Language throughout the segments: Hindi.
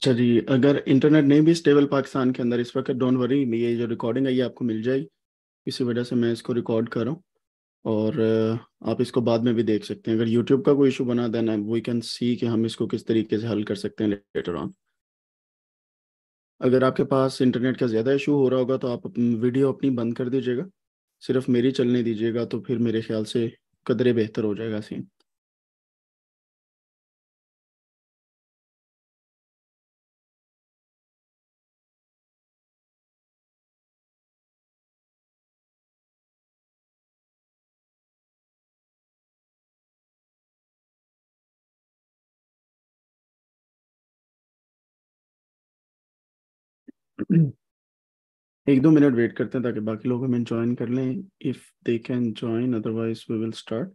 अच्छा जी अगर इंटरनेट नहीं भी स्टेबल पाकिस्तान के अंदर इस वक्त डोंट वरी ये जो रिकॉर्डिंग है ये आपको मिल जाएगी इसी वजह से मैं इसको रिकॉर्ड कर रहा हूँ और आप इसको बाद में भी देख सकते हैं अगर यूट्यूब का कोई इशू बना देना वी कैन सी कि हम इसको किस तरीके से हल कर सकते हैं लेटर ऑन अगर आपके पास इंटरनेट का ज़्यादा इशू हो रहा होगा तो आप वीडियो अपनी बंद कर दीजिएगा सिर्फ मेरी चलने दीजिएगा तो फिर मेरे ख्याल से कदरे बेहतर हो जाएगा सीन एक दो मिनट वेट करते हैं ताकि बाकी लोग हमें ज्वाइन कर लें if they can join otherwise we will start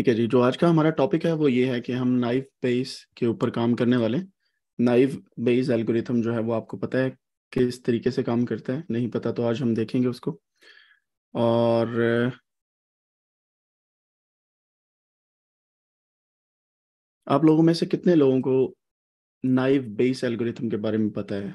ठीक है जी जो आज का हमारा टॉपिक है वो ये है कि हम नाइव बेस के ऊपर काम करने वाले नाइव बेस एल्गोरिथम जो है वो आपको पता है किस तरीके से काम करता है नहीं पता तो आज हम देखेंगे उसको और आप लोगों में से कितने लोगों को नाइव बेस एल्गोरिथम के बारे में पता है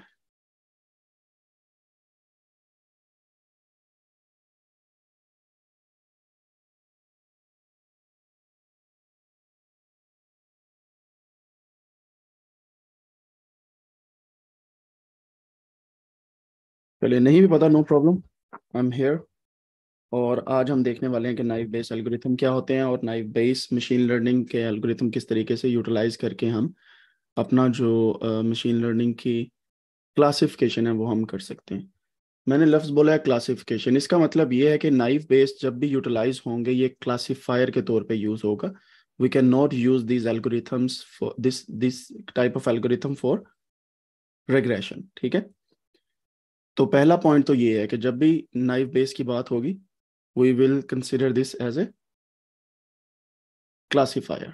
चलिए नहीं भी पता no problem I am here और आज हम देखने वाले हैं कि नाइफ बेस एल्गोरिथम क्या होते हैं और नाइफ बेस मशीन लर्निंग के एल्गोरिथम किस तरीके से यूटिलाइज करके हम अपना जो मशीन uh, लर्निंग की क्लासिफिकेशन है वो हम कर सकते हैं मैंने लफ्ज़ बोला है क्लासिफिकेशन इसका मतलब ये है कि नाइफ बेस जब भी यूटिलाइज होंगे ये क्लासीफायर के तौर पर यूज़ होगा can not use these algorithms for this this type of algorithm for regression ठीक है तो पहला पॉइंट तो ये है कि जब भी नाइफ बेस की बात होगी we will consider this as a classifier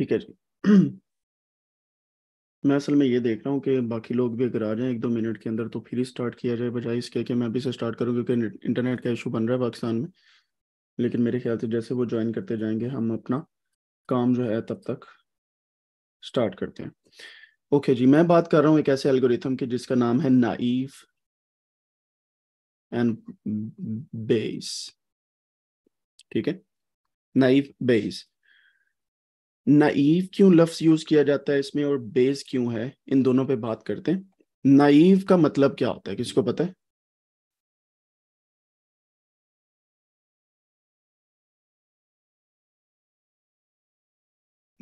ठीक है जी मैं असल में ये देख रहा हूँ कि बाकी लोग भी अगर आ जाए एक दो मिनट के अंदर तो फिर ही स्टार्ट किया जाए बजाय इसके कि मैं अभी से स्टार्ट करूँ क्योंकि इंटरनेट का इशू बन रहा है पाकिस्तान में लेकिन मेरे ख्याल से जैसे वो ज्वाइन करते जाएंगे हम अपना काम जो है तब तक स्टार्ट करते हैं ओके जी मैं बात कर रहा हूँ एक ऐसे एल्गोरिथम की जिसका नाम है नाइफ एंड बेस ठीक है नाइफ बेस नाइव क्यों लफ्स यूज किया जाता है इसमें और बेस क्यों है इन दोनों पे बात करते हैं नाइव का मतलब क्या होता है किसको पता है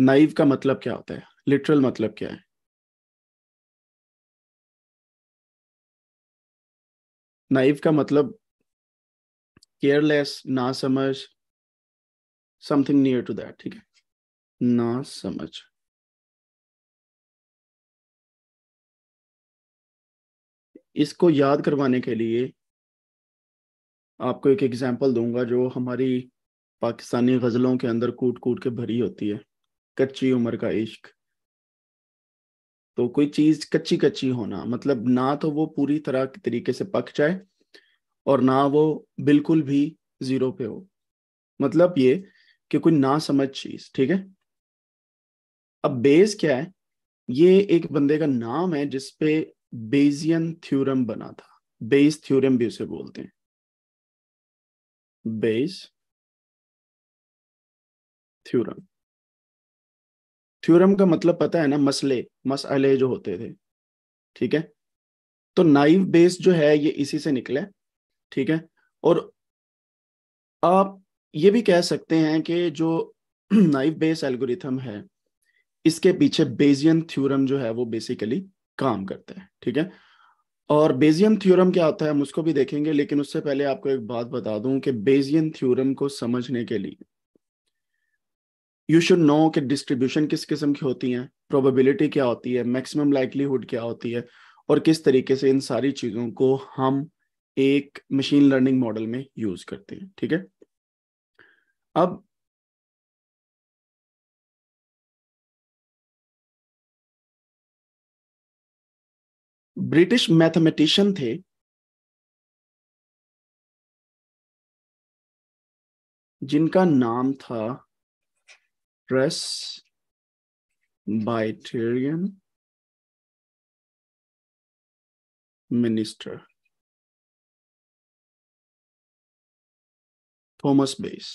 नाइव का मतलब क्या होता है लिटरल मतलब क्या है नाइव का मतलब केयरलेस ना समझ समथिंग नियर टू दैट ठीक है ना समझ इसको याद करवाने के लिए आपको एक एग्जाम्पल दूंगा जो हमारी पाकिस्तानी गजलों के अंदर कूट कूट के भरी होती है कच्ची उम्र का इश्क तो कोई चीज कच्ची कच्ची होना मतलब ना तो वो पूरी तरह तरीके से पक जाए और ना वो बिल्कुल भी जीरो पे हो मतलब ये कि कोई ना समझ चीज ठीक है अब बेस क्या है ये एक बंदे का नाम है जिसपे बेजियन थ्योरम बना था बेस थ्योरम भी उसे बोलते हैं बेस थ्योरम थ्योरम का मतलब पता है ना मसले मसले जो होते थे ठीक है तो नाइव बेस जो है ये इसी से निकले ठीक है और आप ये भी कह सकते हैं कि जो नाइव बेस एल्गोरिथम है इसके पीछे बेजियन थ्योरम जो है वो बेसिकली काम करता है ठीक है और बेजियन थ्योरम क्या होता है हम उसको भी देखेंगे लेकिन उससे पहले आपको एक बात बता दूं कि बेजियन थ्योरम को समझने के लिए यू शुड नो कि डिस्ट्रीब्यूशन किस किस्म की होती है प्रोबेबिलिटी क्या होती है मैक्सिमम लाइकलीहुड क्या होती है और किस तरीके से इन सारी चीज़ों को हम एक मशीन लर्निंग मॉडल में यूज करते हैं ठीक है अब ब्रिटिश मैथमेटिशियन थे जिनका नाम था Presbyterian minister Thomas Bayes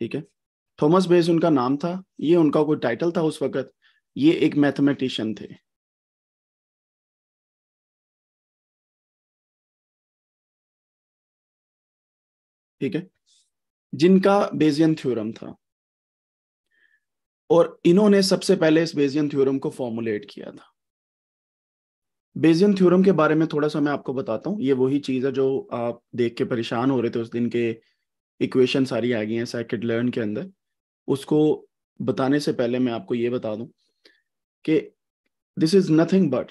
ठीक है थॉमस बेस उनका नाम था ये उनका कोई टाइटल था उस वक्त ये एक मैथमेटिशियन थे ठीक है जिनका बेजियन थ्योरम था और इन्होंने सबसे पहले इस बेजियन थ्योरम को फॉर्मुलेट किया था बेजियन थ्योरम के बारे में थोड़ा सा मैं आपको बताता हूँ ये वही चीज़ है जो आप देख के परेशान हो रहे थे उस दिन के इक्वेशन सारी आ गई हैं सैकेट लर्न के अंदर उसको बताने से पहले मैं आपको ये बता दूं कि this is nothing but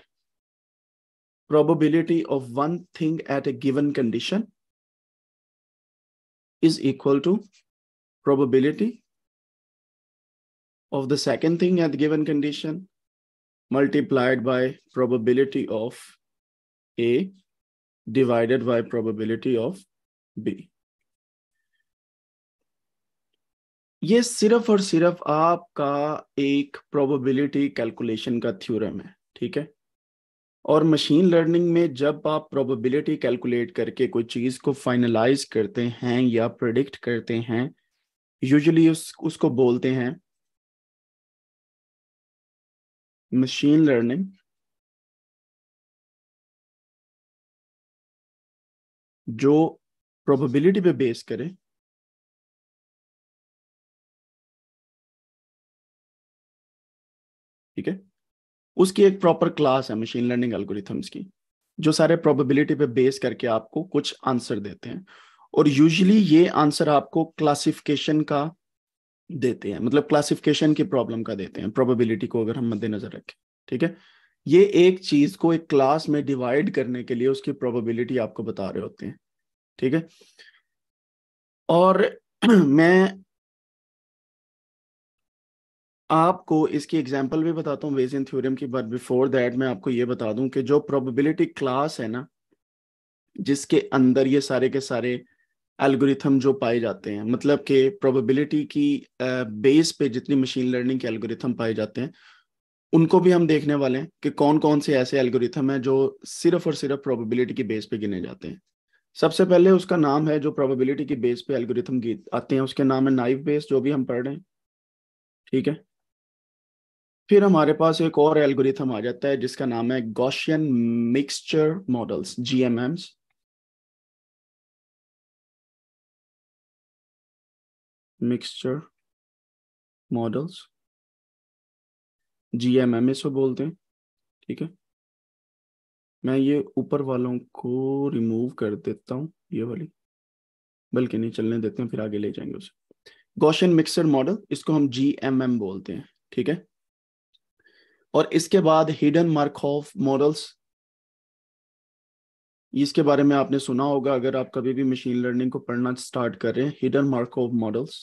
probability of one thing at a given condition is equal to probability of the second thing at given condition multiplied by probability of A divided by probability of B ये सिर्फ और सिर्फ आपका एक प्रोबेबिलिटी कैलकुलेशन का थ्योरम है ठीक है और मशीन लर्निंग में जब आप प्रोबेबिलिटी कैलकुलेट करके कोई चीज़ को फाइनलाइज करते हैं या प्रिडिक्ट करते हैं यूजुअली उस उसको बोलते हैं मशीन लर्निंग जो प्रोबेबिलिटी पे बेस करे ठीक है उसकी एक प्रॉपर क्लास है मशीन लर्निंग एल्गोरिथम्स की जो सारे प्रोबेबिलिटी पे बेस करके आपको कुछ आंसर देते हैं और यूजली ये आंसर आपको क्लासिफिकेशन का देते हैं मतलब क्लासिफिकेशन की प्रॉब्लम का देते हैं प्रोबेबिलिटी को अगर हम मद्देनजर रखें ठीक है ये एक चीज को एक क्लास में डिवाइड करने के लिए उसकी प्रोबेबिलिटी आपको बता रहे होते हैं ठीक है और मैं आपको इसकी एग्जाम्पल भी बताता हूँ वेजियन थ्योरम की बट बिफोर दैट मैं आपको ये बता दूं कि जो प्रोबेबिलिटी क्लास है ना जिसके अंदर ये सारे के सारे एल्गोरिथम जो पाए जाते हैं मतलब कि प्रोबेबिलिटी की बेस पे जितनी मशीन लर्निंग के एल्गोरिथम पाए जाते हैं उनको भी हम देखने वाले हैं कि कौन कौन से ऐसे एल्गोरिथम हैं जो सिर्फ और सिर्फ प्रोबेबिलिटी की बेस पे गिने जाते हैं सबसे पहले उसका नाम है जो प्रोबेबिलिटी की बेस पे एल्गोरिथम आते हैं उसके नाम है नाइफ बेस जो भी हम पढ़ रहे हैं ठीक है फिर हमारे पास एक और एल्गोरिथम आ जाता है जिसका नाम है Gaussian mixture models GMMs mixture models GMM इसको बोलते हैं ठीक है मैं ये ऊपर वालों को रिमूव कर देता हूं ये वाली बल्कि नहीं चलने देते हैं फिर आगे ले जाएंगे उसे गौशन मिक्सर मॉडल इसको हम जी एम एम बोलते हैं ठीक है और इसके बाद हिडन मार्कोव मॉडल्स इसके बारे में आपने सुना होगा अगर आप कभी भी मशीन लर्निंग को पढ़ना स्टार्ट कर रहे हैं हिडन मार्कोव मॉडल्स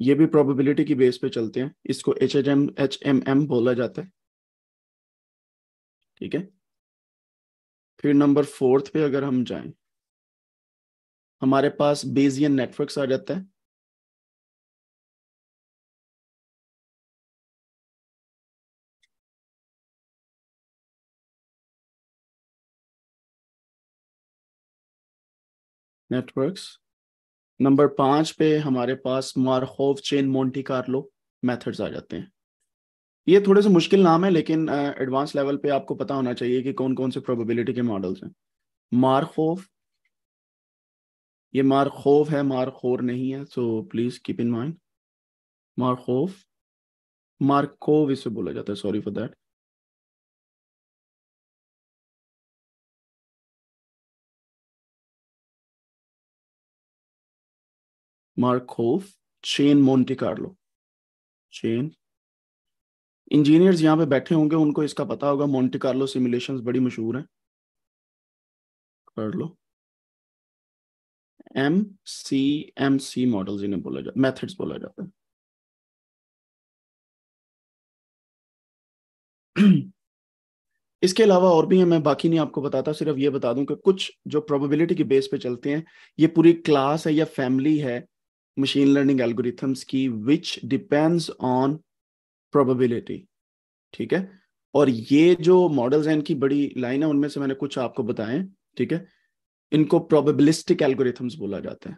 ये भी प्रोबेबिलिटी की बेस पे चलते हैं इसको H H M H M M बोला जाता है ठीक है फिर नंबर फोर्थ पे अगर हम जाएं हमारे पास बेजियन नेटवर्क्स आ जाता है नेटवर्क्स नंबर पाँच पे हमारे पास Markov chain Monte Carlo methods आ जाते हैं ये थोड़े से मुश्किल नाम है लेकिन एडवांस uh, लेवल पे आपको पता होना चाहिए कि कौन कौन से प्रोबेबिलिटी के मॉडल्स हैं मारखोव ये मारखोव है मारखोर नहीं है so please keep in mind Markov Markov इसे बोला जाता है sorry for that Markov chain Monte Carlo chain engineers यहां पे बैठे होंगे उनको इसका पता होगा मोन्टी कार्लो सिमुलेशन बड़ी मशहूर है Carlo M C M C model इन्हें बोला जाता मेथड्स बोला जाता है इसके अलावा और भी है मैं बाकी नहीं आपको बताता सिर्फ ये बता दूं कि कुछ जो प्रोबेबिलिटी के बेस पे चलते हैं ये पूरी क्लास है या फैमिली है मशीन लर्निंग एल्गोरिथम्स की विच डिपेंड्स ऑन प्रोबेबिलिटी ठीक है और ये जो मॉडल्स हैं इनकी बड़ी लाइन है उनमें से मैंने कुछ आपको बताए ठीक है इनको प्रोबेबिलिस्टिक एल्गोरिथम्स बोला जाता है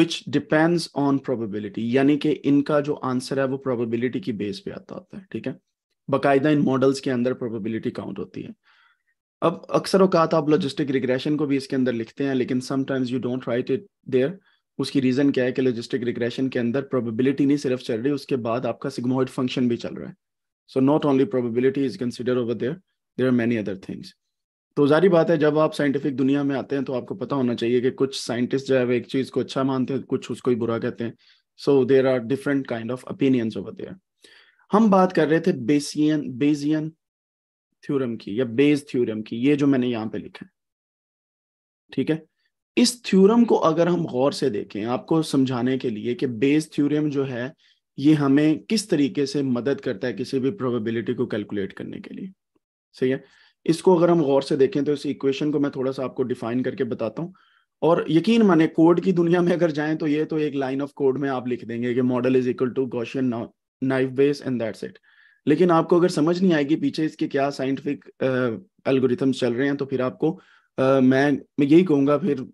विच डिपेंड्स ऑन प्रोबेबिलिटी यानी कि इनका जो आंसर है वो प्रोबेबिलिटी की बेस पे आता होता है ठीक है बाकायदा इन मॉडल्स के अंदर प्रोबेबिलिटी काउंट होती है अब अक्सर अवकात आप लॉजिस्टिक रिग्रेशन को भी इसके अंदर लिखते हैं लेकिन sometimes you don't write it there उसकी रीजन क्या है कि लॉजिस्टिक रिग्रेशन के अंदर प्रोबेबिलिटी नहीं सिर्फ चल रही उसके बाद आपका सिग्मोइड फंक्शन भी चल रहा है so not only probability is consider over there there are many other things तो जारी बात है जब आप साइंटिफिक दुनिया में आते हैं तो आपको पता होना चाहिए कि कुछ साइंटिस्ट जो है वो एक चीज को अच्छा मानते हैं कुछ उसको ही बुरा कहते हैं so there are different kind of opinions over there हम बात कर रहे थे बेसियन बेजियन थ्योरम की या बेस थ्योरम की ये जो मैंने यहाँ पे लिखा है ठीक है इस थ्योरम को अगर हम गौर से देखें आपको समझाने के लिए कि बेस थ्योरम जो है ये हमें किस तरीके से मदद करता है किसी भी प्रोबेबिलिटी को कैलकुलेट करने के लिए सही है इसको अगर हम गौर से देखें तो इस इक्वेशन को मैं थोड़ा सा आपको डिफाइन करके बताता हूँ और यकीन माने कोड की दुनिया में अगर जाएं तो ये तो एक लाइन ऑफ कोड में आप लिख देंगे कि model is equal to Gaussian naive Bayes and that's it लेकिन आपको अगर समझ नहीं आएगी पीछे इसके क्या साइंटिफिक एल्गोरिथम्स चल रहे हैं तो फिर आपको मैं मैं यही कहूंगा फिर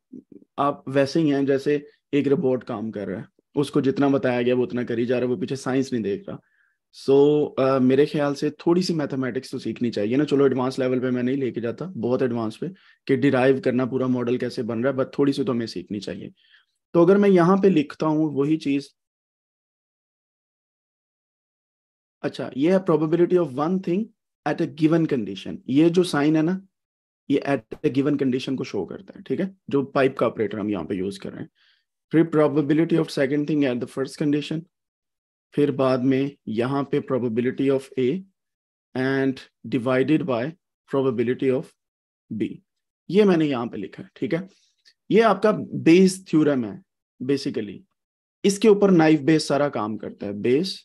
आप वैसे ही हैं जैसे एक रोबोट काम कर रहा है उसको जितना बताया गया वो उतना करी जा रहा है वो पीछे साइंस नहीं देख रहा सो so, uh, मेरे ख्याल से थोड़ी सी मैथमेटिक्स तो सीखनी चाहिए ना चलो एडवांस लेवल पे मैं नहीं लेके जाता बहुत एडवांस पे कि डिराइव करना पूरा मॉडल कैसे बन रहा है बट थोड़ी सी तो हमें सीखनी चाहिए तो अगर मैं यहाँ पे लिखता हूँ वही चीज अच्छा ये है probability of one thing at a given condition ये जो साइन है ना ये एट ए गिवन कंडीशन को शो करता है ठीक है जो पाइप का ऑपरेटर हम यहाँ पे यूज कर रहे हैं फिर probability of second thing at the first condition फिर बाद में यहाँ पे probability of A and divided by probability of B ये मैंने यहाँ पे लिखा है ठीक है ये आपका बेस थ्यूरम है बेसिकली इसके ऊपर नाइफ बेस सारा काम करता है बेस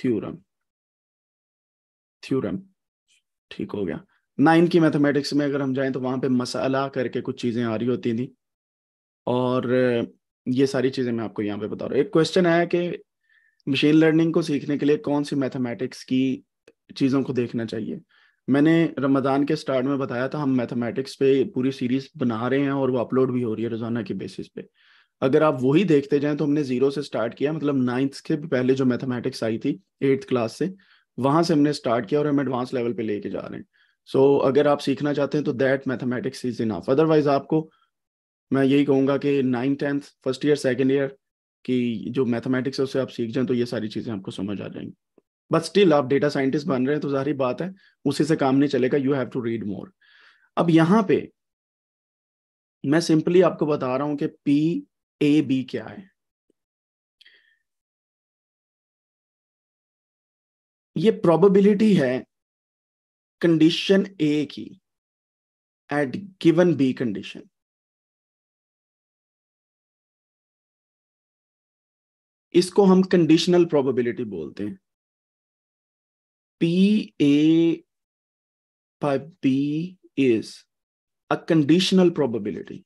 थ्यूरम थ्यूरम ठीक हो गया नाइन की मैथमेटिक्स में अगर हम जाएं तो वहाँ पे मसाला करके कुछ चीज़ें आ रही होती थी और ये सारी चीज़ें मैं आपको यहाँ पे बता रहा हूँ एक क्वेश्चन आया कि मशीन लर्निंग को सीखने के लिए कौन सी मैथमेटिक्स की चीज़ों को देखना चाहिए मैंने रमज़ान के स्टार्ट में बताया था हम मैथमेटिक्स पे पूरी सीरीज बना रहे हैं और वो अपलोड भी हो रही है रोज़ाना के बेसिस पे अगर आप वही देखते जाएं तो हमने जीरो से स्टार्ट किया मतलब नाइन्थ के पहले जो मैथमेटिक्स आई थी एट्थ क्लास से वहां से हमने स्टार्ट किया और हम एडवांस लेवल पे लेके जा रहे हैं सो so, अगर आप सीखना चाहते हैं तो that mathematics is enough otherwise आपको मैं यही कहूंगा कि nine tenth first year second year की जो मैथमेटिक्स है उससे आप सीख जाएं तो ये सारी चीज़ें आपको समझ आ जाएंगी बट स्टिल आप डेटा साइंटिस्ट बन रहे हैं तो जारी बात है उसी से काम नहीं चलेगा you have to read more अब यहाँ पे मैं सिंपली आपको बता रहा हूं कि पी ए बी क्या है ये प्रोबेबिलिटी है कंडीशन ए की एट गिवन बी कंडीशन इसको हम कंडीशनल प्रोबेबिलिटी बोलते हैं P A by B is a conditional probability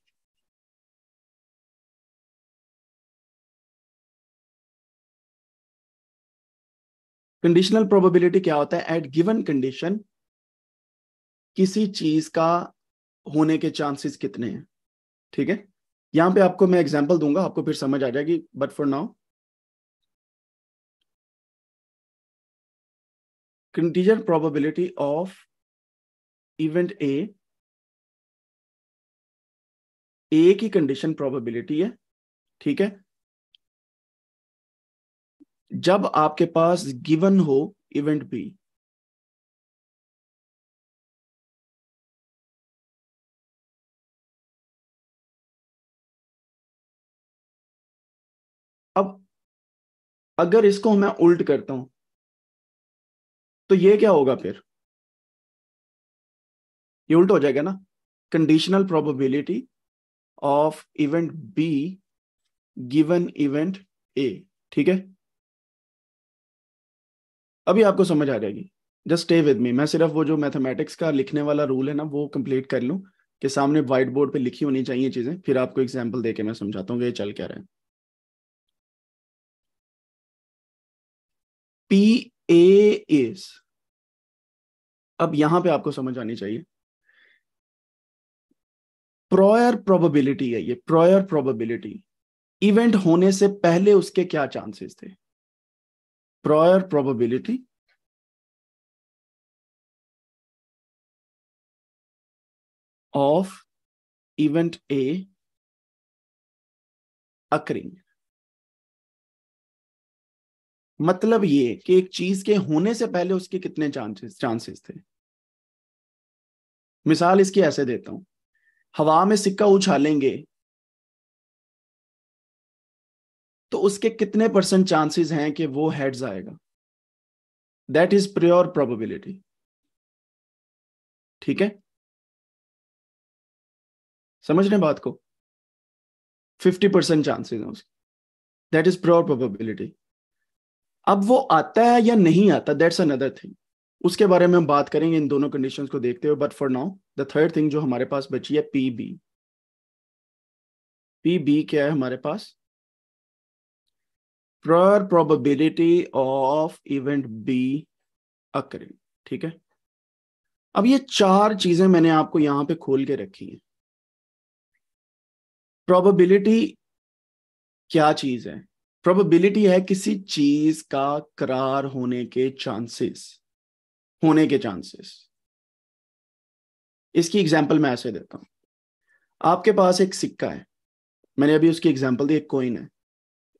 conditional probability क्या होता है एट गिवन कंडीशन किसी चीज का होने के चांसेस कितने हैं ठीक है यहां पे आपको मैं एग्जांपल दूंगा आपको फिर समझ आ जाएगी but for now consider probability of event A A की कंडीशन प्रोबेबिलिटी है ठीक है जब आपके पास गिवन हो इवेंट बी अगर इसको मैं उल्ट करता हूं तो ये क्या होगा फिर ये उल्ट हो जाएगा ना conditional probability of event B given event A ठीक है अभी आपको समझ आ जाएगी जस्ट स्टे विद मी मैं सिर्फ वो जो मैथमेटिक्स का लिखने वाला रूल है ना वो कंप्लीट कर लूं कि सामने व्हाइट बोर्ड पे लिखी होनी चाहिए चीज़ें फिर आपको एग्जाम्पल देके मैं समझाता हूँ कि ये चल क्या रहा है पी ए इज अब यहां पे आपको समझ आनी चाहिए प्रॉयर प्रोबेबिलिटी है ये प्रॉयर प्रोबेबिलिटी इवेंट होने से पहले उसके क्या चांसेस थे prior probability of event A occurring मतलब ये कि एक चीज के होने से पहले उसके कितने चांसेस चांसेस थे मिसाल इसकी ऐसे देता हूं हवा में सिक्का उछालेंगे तो उसके कितने परसेंट चांसेस हैं कि वो हेड्स आएगा दैट इज प्योर प्रोबेबिलिटी ठीक है समझ रहे बात को फिफ्टी परसेंट चांसेस हैं उसके दैट इज प्योर प्रोबेबिलिटी अब वो आता है या नहीं आता दैट्स अनदर थिंग उसके बारे में हम बात करेंगे इन दोनों कंडीशंस को देखते हुए but for now the third thing जो हमारे पास बची है पी बी पी बी क्या है हमारे पास prior probability of event B occurring ठीक है अब ये चार चीजें मैंने आपको यहां पे खोल के रखी हैं प्रोबेबिलिटी क्या चीज है प्रोबेबिलिटी है किसी चीज का करार होने के चांसेस होने के चांसेस इसकी एग्जाम्पल मैं ऐसे देता हूं आपके पास एक सिक्का है मैंने अभी उसकी एग्जाम्पल दी एक कोइन है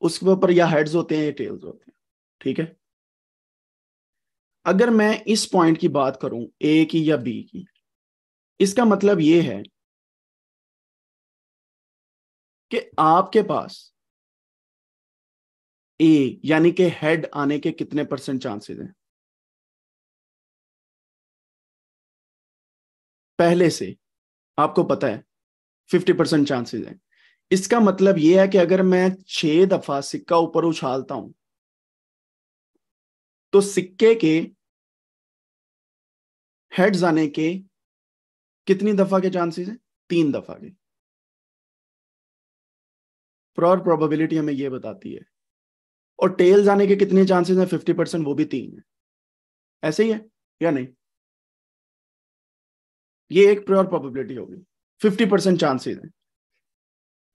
उसके ऊपर या हेड्स होते हैं या टेल्स होते हैं ठीक है अगर मैं इस पॉइंट की बात करूं ए की या बी की इसका मतलब ये है कि आपके पास ए यानी कि हेड आने के कितने परसेंट चांसेस हैं पहले से आपको पता है फिफ्टी परसेंट चांसेस हैं इसका मतलब यह है कि अगर मैं छह दफा सिक्का ऊपर उछालता हूं तो सिक्के के हेड आने के कितनी दफा के चांसेस हैं तीन दफा के प्रॉर प्रोबेबिलिटी हमें यह बताती है और टेल्स आने के कितने चांसेस हैं फिफ्टी परसेंट वो भी तीन है ऐसे ही है या नहीं ये एक प्योर प्रोबेबिलिटी होगी फिफ्टी परसेंट चांसेस है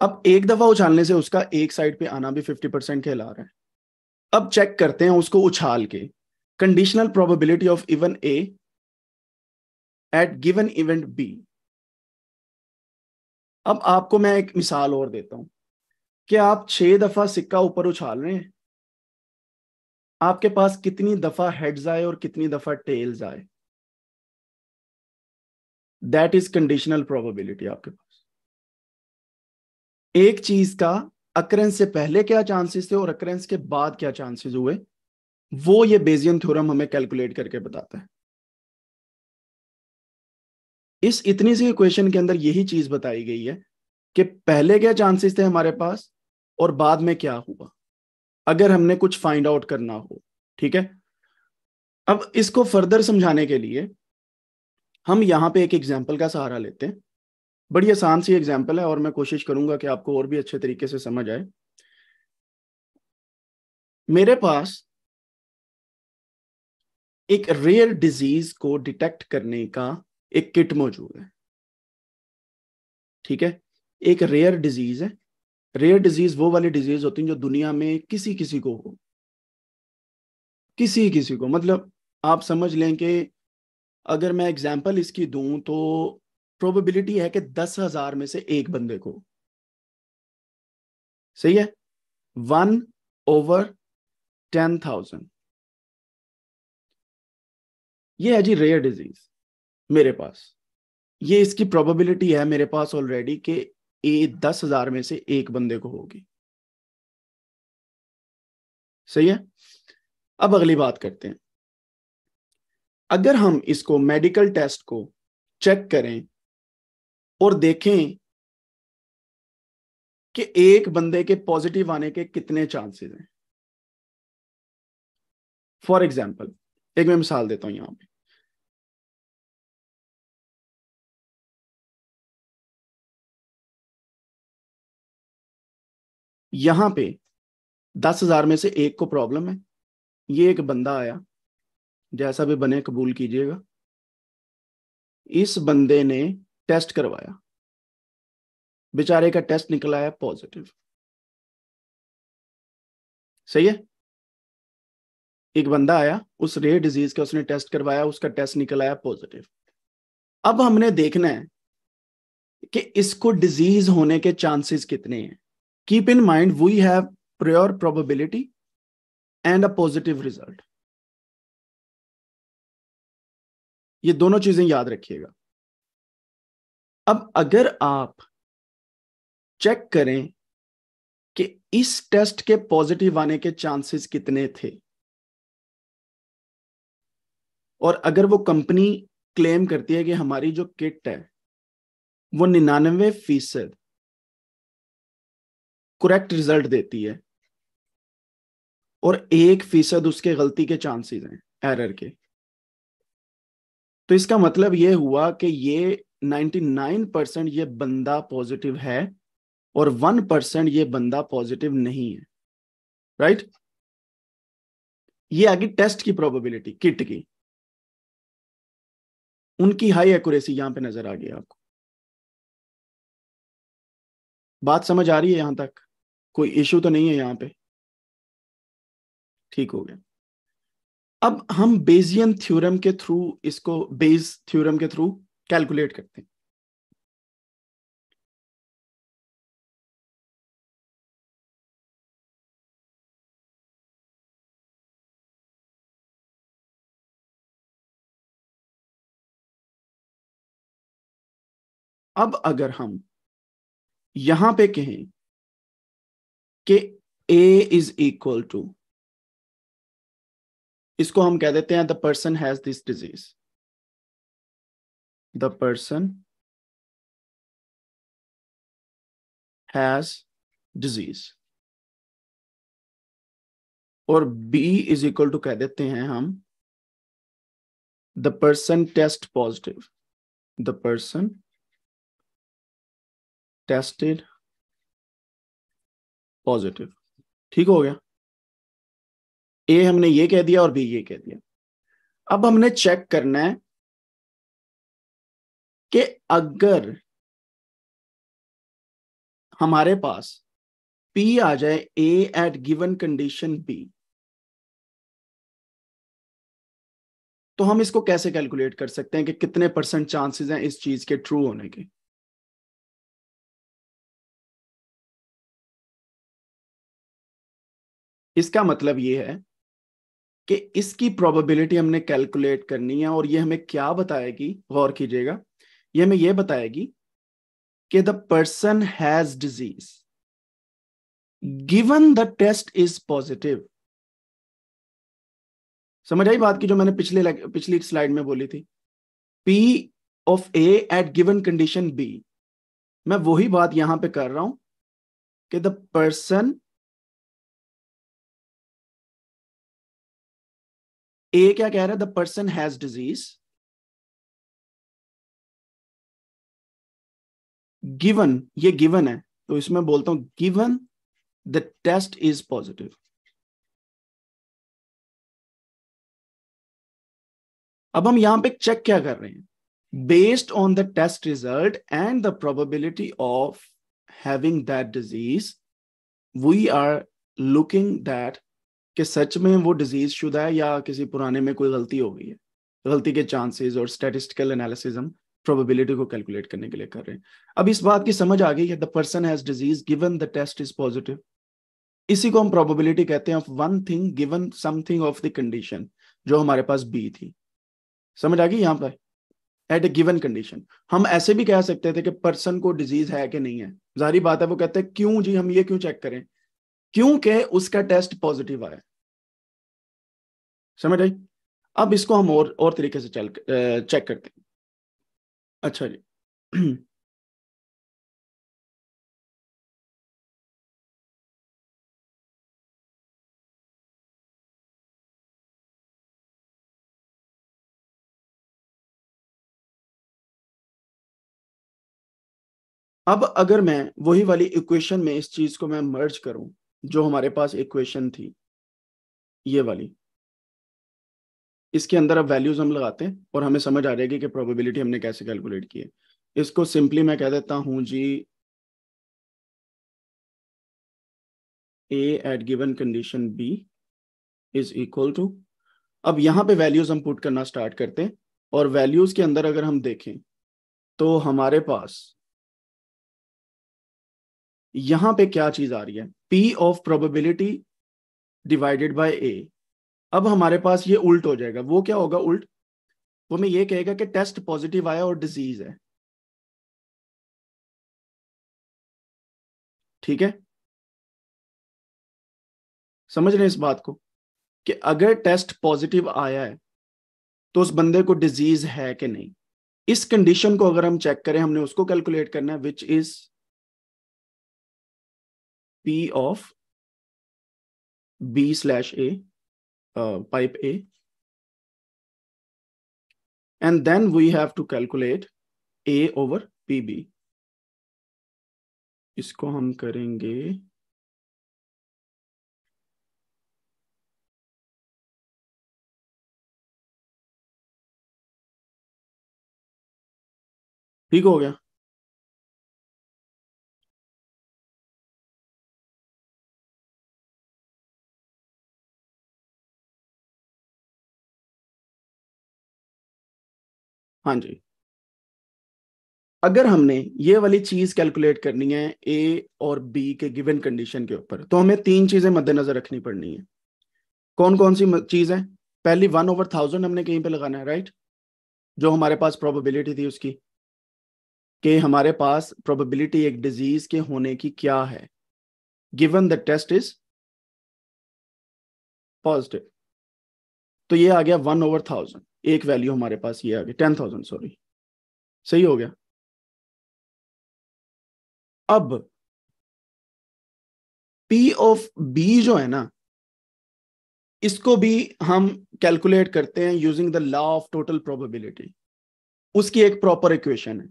अब एक दफा उछालने से उसका एक साइड पे आना भी फिफ्टी परसेंट खेला रहा है अब चेक करते हैं उसको उछाल के conditional probability of event A at given event B अब आपको मैं एक मिसाल और देता हूं कि आप छह दफा सिक्का ऊपर उछाल रहे हैं आपके पास कितनी दफा हेड्स आए और कितनी दफा टेल्स आए दैट इज कंडीशनल प्रोबेबिलिटी आपके पास एक चीज का अक्रेंस से पहले क्या चांसेस थे और अक्रेंस के बाद क्या चांसेस हुए वो ये बेजियन थ्योरम हमें कैलकुलेट करके बताता है इस इतनी सी इक्वेशन के अंदर यही चीज बताई गई है कि पहले क्या चांसेस थे हमारे पास और बाद में क्या हुआ अगर हमने कुछ फाइंड आउट करना हो ठीक है अब इसको फर्दर समझाने के लिए हम यहां पे एक एग्जाम्पल का सहारा लेते हैं बड़ी आसान सी एग्जाम्पल है और मैं कोशिश करूंगा कि आपको और भी अच्छे तरीके से समझ आए मेरे पास एक रेयर डिजीज को डिटेक्ट करने का एक किट मौजूद है ठीक है एक रेयर डिजीज है रेयर डिजीज वो वाली डिजीज होती है जो दुनिया में किसी किसी को हो किसी किसी को मतलब आप समझ लें कि अगर मैं एग्जाम्पल इसकी दू तो प्रोबेबिलिटी है कि दस हजार में से एक बंदे को सही है वन ओवर टेन थाउजेंड ये है जी रेयर डिजीज मेरे पास ये इसकी प्रोबेबिलिटी है मेरे पास ऑलरेडी कि ए दस हजार में से एक बंदे को होगी सही है अब अगली बात करते हैं अगर हम इसको मेडिकल टेस्ट को चेक करें और देखें कि एक बंदे के पॉजिटिव आने के कितने चांसेस हैं फॉर एग्जाम्पल एक मैं मिसाल देता हूं यहां पे यहां पे दस हजार में से एक को प्रॉब्लम है ये एक बंदा आया जैसा भी बने कबूल कीजिएगा इस बंदे ने टेस्ट करवाया बेचारे का टेस्ट निकला है पॉजिटिव सही है एक बंदा आया उस रेयर डिजीज का उसने टेस्ट करवाया उसका टेस्ट निकल आया पॉजिटिव अब हमने देखना है कि इसको डिजीज होने के चांसेस कितने हैं keep in mind we have prior probability and a positive result ये दोनों चीजें याद रखिएगा अब अगर आप चेक करें कि इस टेस्ट के पॉजिटिव आने के चांसेस कितने थे और अगर वो कंपनी क्लेम करती है कि हमारी जो किट है वो निन्यानवे फीसद करेक्ट रिजल्ट देती है और एक फीसद उसके गलती के चांसेस हैं एरर के तो इसका मतलब ये हुआ कि ये 99 परसेंट ये बंदा पॉजिटिव है और 1 परसेंट ये बंदा पॉजिटिव नहीं है राइट right? ये आगे टेस्ट की प्रोबेबिलिटी किट की उनकी हाई एक्यूरेसी यहां पे नजर आ गई आपको बात समझ आ रही है यहां तक कोई इश्यू तो नहीं है यहाँ पे ठीक हो गया अब हम बेजियन थ्योरम के थ्रू इसको बेज थ्योरम के थ्रू कैलकुलेट करते हैं अब अगर हम यहां पे कहें कि ए इज इक्वल टू इसको हम कह देते हैं the person has this disease the person has disease और बी इज इक्वल टू कह देते हैं हम the person test positive the person tested positive ठीक हो गया ए हमने ये कह दिया और बी ये कह दिया अब हमने चेक करना है कि अगर हमारे पास पी आ जाए A at given condition B तो हम इसको कैसे कैलकुलेट कर सकते हैं कि कितने परसेंट चांसेस हैं इस चीज के ट्रू होने के इसका मतलब ये है कि इसकी प्रोबेबिलिटी हमने कैलकुलेट करनी है और ये हमें क्या बताएगी गौर कीजिएगा ये हमें ये बताएगी कि the person has disease given the test is positive समझ आई बात की जो मैंने पिछले पिछली स्लाइड में बोली थी P of A at given condition B मैं वही बात यहां पे कर रहा हूं कि द पर्सन ए क्या कह रहा है the person has disease given ये गिवन है तो इसमें बोलता हूं given the test is positive अब हम यहां पे चेक क्या कर रहे हैं based on the test result and the probability of having that disease we are looking that कि सच में वो डिजीज शुदा है या किसी पुराने में कोई गलती हो गई है गलती के चांसेस और स्टेटिस्टिकल एनालिसिस हम प्रोबेबिलिटी को कैलकुलेट करने के लिए कर रहे हैं अब इस बात की समझ आ गई कि the person has disease given the test is positive इसी को हम प्रोबेबिलिटी कहते हैं of one thing given something of the condition जो हमारे पास बी थी समझ आ गई यहाँ पर एट ए गिवन कंडीशन हम ऐसे भी कह सकते थे कि पर्सन को डिजीज है कि नहीं है जारी बात है वो कहते हैं क्यों जी हम ये क्यों चेक करें क्योंकि उसका टेस्ट पॉजिटिव आया समझ आई अब इसको हम और और तरीके से चल चेक करते हैं अच्छा जी अब अगर मैं वही वाली इक्वेशन में इस चीज को मैं मर्ज करूं जो हमारे पास इक्वेशन थी ये वाली इसके अंदर अब वैल्यूज हम लगाते हैं और हमें समझ आ जाएगी कि प्रोबेबिलिटी हमने कैसे कैलकुलेट की है इसको सिंपली मैं कह देता हूं G A at given condition B is equal to अब यहां पे वैल्यूज हम पुट करना स्टार्ट करते हैं और वैल्यूज के अंदर अगर हम देखें तो हमारे पास यहां पे क्या चीज आ रही है P of probability divided by A अब हमारे पास ये उल्ट हो जाएगा वो क्या होगा उल्ट वो हमें ये कहेगा कि टेस्ट पॉजिटिव आया और डिजीज है ठीक है समझ रहे हैं इस बात को कि अगर टेस्ट पॉजिटिव आया है तो उस बंदे को डिजीज है कि नहीं इस कंडीशन को अगर हम चेक करें हमने उसको कैलकुलेट करना है which is P of B slash A, uh, pipe A. And then we have to calculate A over PB. इसको हम करेंगे ठीक हो गया हाँ जी अगर हमने ये वाली चीज कैलकुलेट करनी है ए और बी के गिवन कंडीशन के ऊपर तो हमें तीन चीजें मद्देनजर रखनी पड़नी है कौन कौन सी चीज है पहली वन ओवर थाउजेंड हमने कहीं पे लगाना है राइट जो हमारे पास प्रोबेबिलिटी थी उसकी कि हमारे पास प्रोबेबिलिटी एक डिजीज के होने की क्या है given the test is positive तो ये आ गया वन ओवर थाउजेंड एक वैल्यू हमारे पास ये आ गई टेन थाउजेंड सॉरी सही हो गया अब पी ऑफ बी जो है ना इसको भी हम कैलकुलेट करते हैं using the law of total probability उसकी एक प्रॉपर इक्वेशन है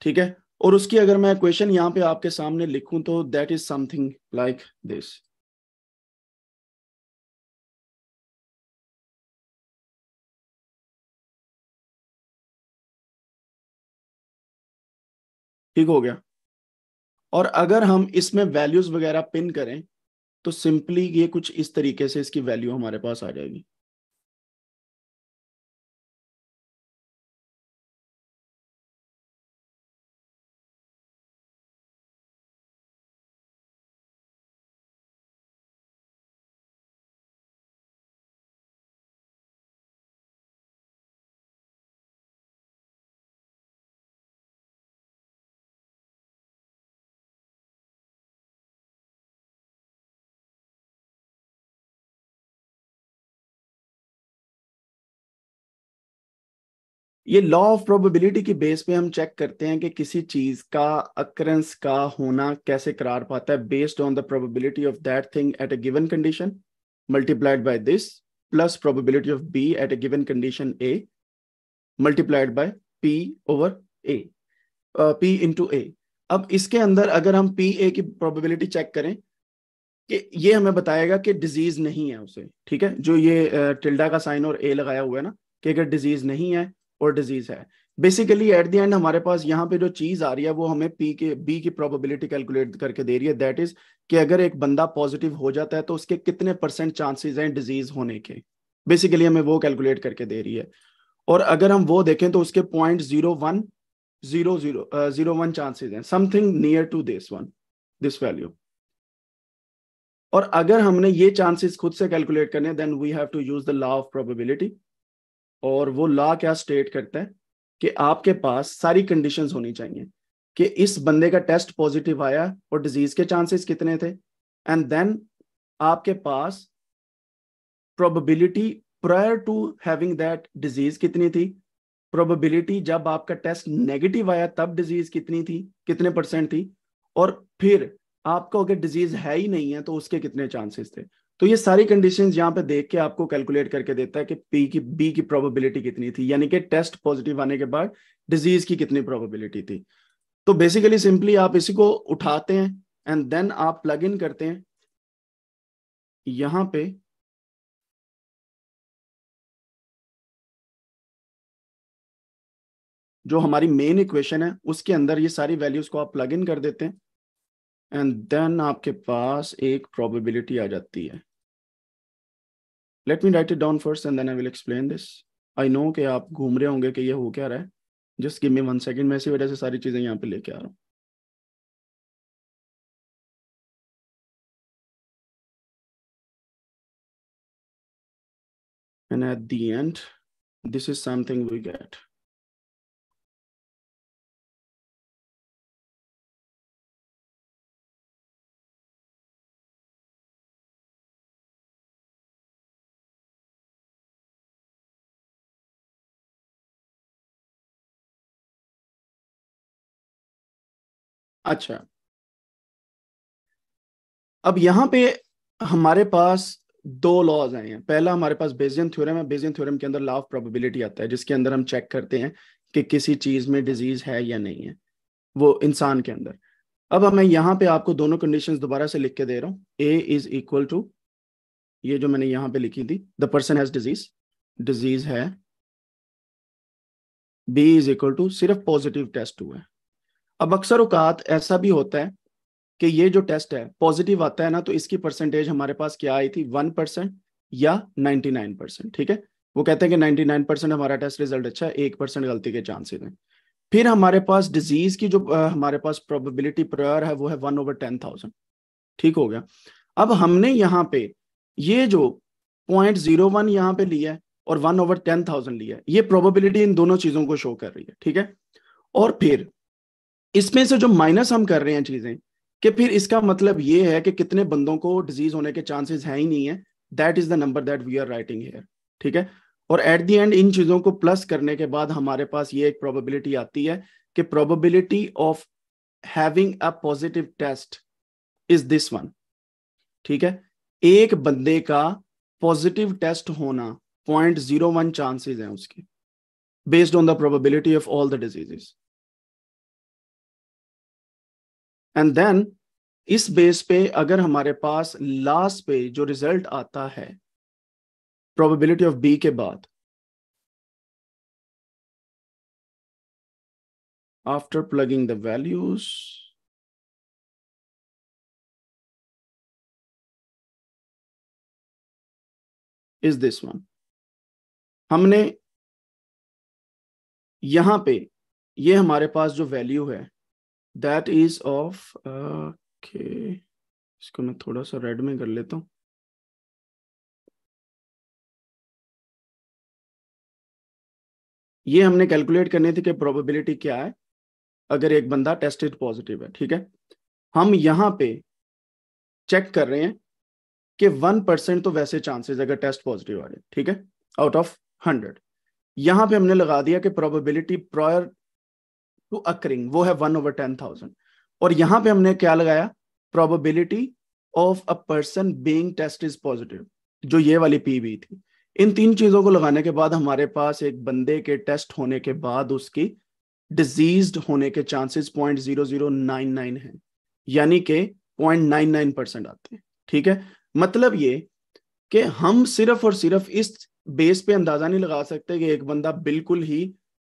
ठीक है और उसकी अगर मैं इक्वेशन यहां पे आपके सामने लिखूं तो that is something like this ठीक हो गया और अगर हम इसमें वैल्यूज वगैरह पिन करें तो सिंपली ये कुछ इस तरीके से इसकी वैल्यू हमारे पास आ जाएगी ये लॉ ऑफ प्रोबेबिलिटी की बेस पे हम चेक करते हैं कि किसी चीज का अक्रेंस का होना कैसे करार पाता है based on the probability of that thing at a given condition multiplied by this plus probability of B at a given condition A multiplied by P over A P into A अब इसके अंदर अगर हम पी ए की प्रोबेबिलिटी चेक करें कि ये हमें बताएगा कि डिजीज नहीं है उसे ठीक है जो ये टिल्डा uh, का साइन और ए लगाया हुआ है ना कि अगर डिजीज नहीं है और डिजीज है बेसिकली एट द एंड हमारे पास यहाँ पे जो चीज आ रही है वो हमें पी के बी की प्रोबेबिलिटी कैलकुलेट करके दे रही है दैट इज कि अगर एक बंदा पॉजिटिव हो जाता है तो उसके कितने परसेंट चांसेस हैं डिजीज होने के बेसिकली हमें वो कैलकुलेट करके दे रही है और अगर हम वो देखें तो उसके point zero one zero zero zero one chances हैं something near to this one this value और अगर हमने ये चांसेस खुद से कैलकुलेट करने then we have to use the law of probability और वो लॉ क्या स्टेट करता है कि आपके पास सारी कंडीशन होनी चाहिए कि इस बंदे का टेस्ट पॉजिटिव आया और डिजीज के चांसेस कितने थे एंड देन आपके पास probability prior to having that disease कितनी थी प्रोबेबिलिटी जब आपका टेस्ट नेगेटिव आया तब डिजीज कितनी थी कितने परसेंट थी और फिर आपको अगर डिजीज है ही नहीं है तो उसके कितने चांसेस थे तो ये सारी कंडीशन यहाँ पे देख के आपको कैलकुलेट करके देता है कि पी की बी की प्रोबेबिलिटी कितनी थी यानी कि टेस्ट पॉजिटिव आने के बाद डिजीज की कितनी प्रोबेबिलिटी थी तो बेसिकली सिंपली आप इसी को उठाते हैं एंड देन आप प्लग इन करते हैं यहां पे जो हमारी मेन इक्वेशन है उसके अंदर ये सारी वैल्यूज को आप प्लग इन कर देते हैं एंड देन आपके पास एक प्रोबेबिलिटी आ जाती है let me write it down first and then I will explain this I know कि आप घूम रहे होंगे कि ये हो क्या रहा है just give me one second मैं इसी वजह से सारी चीज़ें यहाँ पे लेके आ रहा हूँ and at the end this is something we get अच्छा। अब यहाँ पे हमारे पास दो लॉज़ आए हैं। पहला हमारे पास बेजियन थ्योरम है, बेजियन थ्योरम के अंदर लॉ प्रोबेबिलिटी आता है, जिसके अंदर हम चेक करते हैं कि किसी चीज़ में डिजीज़ है या नहीं है, वो इंसान के अंदर। अब मैं यहां पे आपको दोनों कंडीशंस दोबारा से लिख के दे रहा हूँ। ए इज़ इक्वल टू ये जो मैंने यहाँ पे लिखी थी, the person has disease, disease है। बी इज़ इक्वल टू सिर्फ पॉजिटिव टेस्ट हुआ है। अब अक्सर उकात ऐसा भी होता है कि ये जो टेस्ट है पॉजिटिव आता है ना तो इसकी परसेंटेज हमारे पास क्या आई थी वन परसेंट या नाइन्टी नाइन परसेंट ठीक है वो कहते हैं कि नाइन्टी नाइन परसेंट हमारा टेस्ट रिजल्ट अच्छा है एक परसेंट गलती के चांसेस हैं फिर हमारे पास डिजीज की जो आ, हमारे पास प्रोबेबिलिटी प्रयर है वो है वन ओवर टेन थाउजेंड ठीक हो गया अब हमने यहाँ पे ये जो पॉइंट जीरो वन यहाँ पे लिया है और वन ओवर टेन थाउजेंड लिया है ये प्रोबेबिलिटी इन दोनों चीजों को शो कर रही है ठीक है और फिर इसमें से जो माइनस हम कर रहे हैं चीजें कि फिर इसका मतलब ये है कि कितने बंदों को डिजीज होने के चांसेस है ही नहीं है that is the number that we are writing here ठीक है और एट दी एंड इन चीजों को प्लस करने के बाद हमारे पास ये एक प्रोबेबिलिटी आती है कि probability of having a positive test is this one ठीक है एक बंदे का पॉजिटिव टेस्ट होना पॉइंट जीरो वन चांसेज है उसके based on the probability of all the diseases and then इस बेस पे अगर हमारे पास लास्ट पे जो रिजल्ट आता है प्रोबेबिलिटी ऑफ बी के बाद after plugging the values is this one हमने यहां पे ये हमारे पास जो वैल्यू है दैट इज ऑफ ओके इसको मैं थोड़ा सा रेड में कर लेता हूँ ये हमने कैलकुलेट करनी थी कि प्रोबेबिलिटी क्या है अगर एक बंदा टेस्टेड पॉजिटिव है ठीक है हम यहां पे चेक कर रहे हैं कि वन परसेंट तो वैसे चांसेस अगर टेस्ट पॉजिटिव आ रहे ठीक है आउट ऑफ हंड्रेड यहां पे हमने लगा दिया कि प्रोबेबिलिटी प्रायर टू अक्रिंग वो है वन ओवर टेन थाउजेंड और यहां पे हमने क्या लगाया probability of a person being test is positive जो ये वाली पी बी थी इन तीन चीजों को लगाने के बाद हमारे पास एक बंदे के टेस्ट होने के बाद उसकी डिजीज होने के chances point zero zero nine nine है यानी के पॉइंट नाइन नाइन परसेंट आते हैं ठीक है मतलब ये कि हम सिर्फ और सिर्फ इस बेस पे अंदाजा नहीं लगा सकते कि एक बंदा बिल्कुल ही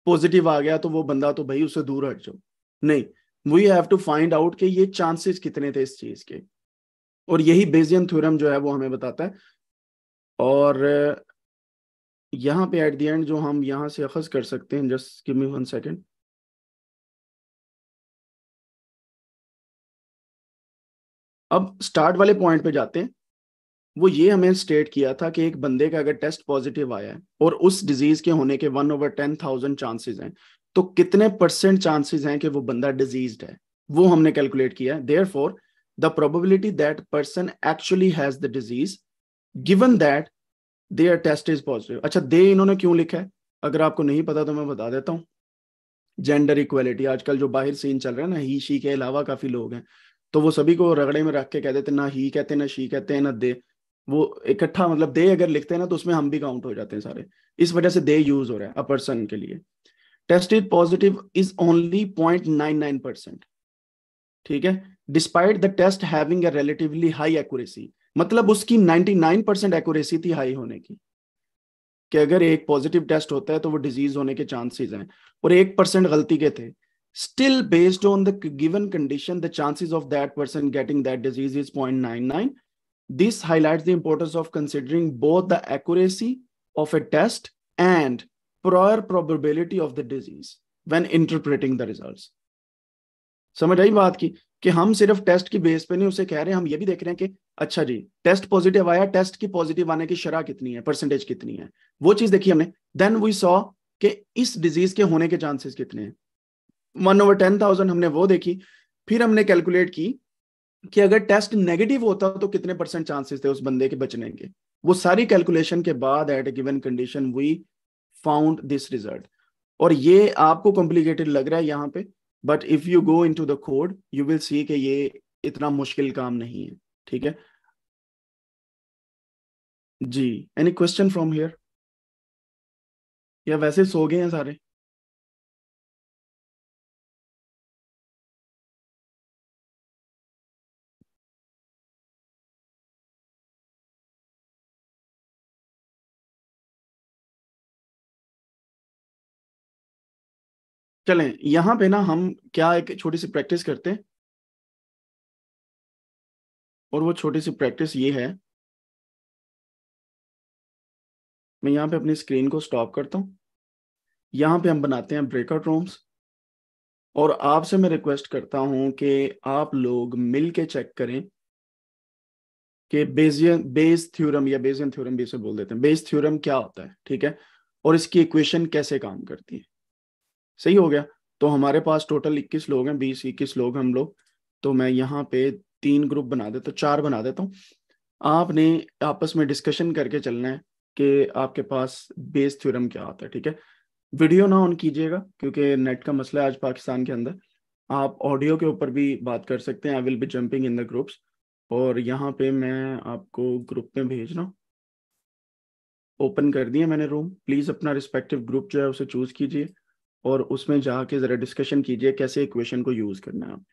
पॉजिटिव आ गया तो वो बंदा तो भाई उससे दूर हट जाओ नहीं we have to find out कि ये चांसेस कितने थे इस चीज के और यही बेजियन थ्योरम जो है वो हमें बताता है और यहाँ पे एट द एंड जो हम यहाँ से अखज कर सकते हैं just give me one second अब स्टार्ट वाले पॉइंट पे जाते हैं वो ये हमें स्टेट किया था कि एक बंदे का अगर टेस्ट पॉजिटिव आया है और उस डिजीज के होने के one over ten thousand chances हैं तो कितने परसेंट चांसेज हैं कि वो बंदा डिजीज है वो हमने कैलकुलेट किया है therefore the probability that person actually has the disease given that their test is positive अच्छा दे इन्होंने क्यों लिखा है अगर आपको नहीं पता तो मैं बता देता हूँ जेंडर इक्वेलिटी आजकल जो बाहर सीन चल रहा है ना ही शी के अलावा काफी लोग हैं तो वो सभी को रगड़े में रख के कह देते ना ही कहते ना शी कहते हैं ना दे वो इकट्ठा मतलब दे अगर लिखते हैं ना तो उसमें हम भी काउंट हो जाते हैं सारे इस वजह से दे यूज हो रहा है अ पर्सन के लिए tested positive is only point nine nine percent ठीक है despite the test having a relatively high accuracy मतलब उसकी नाइनटी नाइन परसेंट एक्यूरेसी थी हाई होने की कि अगर एक पॉजिटिव टेस्ट होता है तो वो डिजीज होने के चांसेस हैं और एक परसेंट गलती के थे still based on the given condition the chances of that person getting that disease is point nine nine This highlights the importance of considering both the accuracy of a test and prior probability of the disease when interpreting the results. समझ आई बात की कि हम सिर्फ टेस्ट की बेस पे नहीं उसे कह रहे हैं हम ये भी देख रहे हैं कि अच्छा जी टेस्ट पॉजिटिव आया टेस्ट की पॉजिटिव आने की शराह कितनी है परसेंटेज कितनी है वो चीज देखी हमने देन वी सॉ कि इस डिजीज के होने के चांसेस कितने हैं वन ओवर टेन थाउजेंड हमने वो देखी फिर हमने कैलकुलेट की कि अगर टेस्ट नेगेटिव होता तो कितने परसेंट चांसेस थे उस बंदे के बचने के वो सारी कैलकुलेशन के बाद at a given condition we found this result और ये आपको कॉम्प्लिकेटेड लग रहा है यहाँ पे but if you go in to the code you will see के ये इतना मुश्किल काम नहीं है ठीक है जी एनी क्वेश्चन फ्रॉम हियर या वैसे सो गए हैं सारे चलें यहां पे ना हम क्या एक छोटी सी प्रैक्टिस करते हैं और वो छोटी सी प्रैक्टिस ये है मैं यहां पे अपनी स्क्रीन को स्टॉप करता हूं यहां पे हम बनाते हैं ब्रेकआउट रूम्स और आपसे मैं रिक्वेस्ट करता हूं कि आप लोग मिलके चेक करें कि बेजियन बेस थ्योरम या बेजियन थ्योरम भी इसे बोल देते हैं बेस थ्योरम क्या होता है ठीक है और इसकी इक्वेशन कैसे काम करती है सही हो गया तो हमारे पास टोटल 21 लोग हैं 20 21 लोग हम लोग तो मैं यहाँ पे तीन ग्रुप बना देता तो हूँ चार बना देता हूँ आपने आपस में डिस्कशन करके चलना है कि आपके पास बेस थ्योरम क्या होता है ठीक है वीडियो ना ऑन कीजिएगा क्योंकि नेट का मसला है आज पाकिस्तान के अंदर आप ऑडियो के ऊपर भी बात कर सकते हैं I will be jumping in the groups और यहाँ पे मैं आपको ग्रुप में भेज रहा हूँ ओपन कर दिया मैंने रूम प्लीज़ अपना रिस्पेक्टिव ग्रुप जो है उसे चूज़ कीजिए और उसमें जाके ज़रा डिस्कशन कीजिए कैसे इक्वेशन को यूज़ करना है आप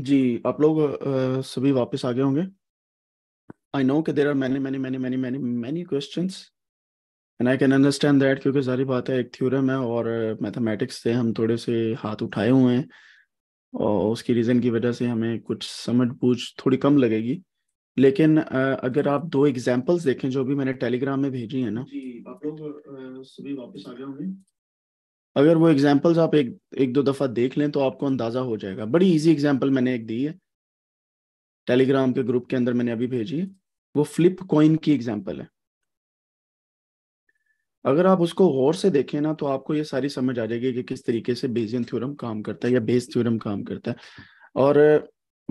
जी आप लोग सभी वापस आ गए होंगे आई नो कि there are many many many many many many question and I can understand that क्योंकि सारी बात है एक थ्योरम है और मैथमेटिक्स से हम थोड़े से हाथ उठाए हुए हैं और उसकी रीज़न की वजह से हमें कुछ समझ बूझ थोड़ी कम लगेगी लेकिन uh, अगर आप दो एग्जाम्पल्स देखें जो भी मैंने टेलीग्राम में भेजी है ना जी आप लोग सभी वापस आ गए होंगे अगर वो एग्जाम्पल्स आप एक एक दो दफ़ा देख लें तो आपको अंदाज़ा हो जाएगा बड़ी इजी एग्जाम्पल मैंने एक दी है टेलीग्राम के ग्रुप के अंदर मैंने अभी भेजी है वो फ्लिप कॉइन की एग्जाम्पल है अगर आप उसको गौर से देखें ना तो आपको ये सारी समझ आ जाएगी कि किस तरीके से बेजियन थ्योरम काम करता है या बेस थ्योरम काम करता है और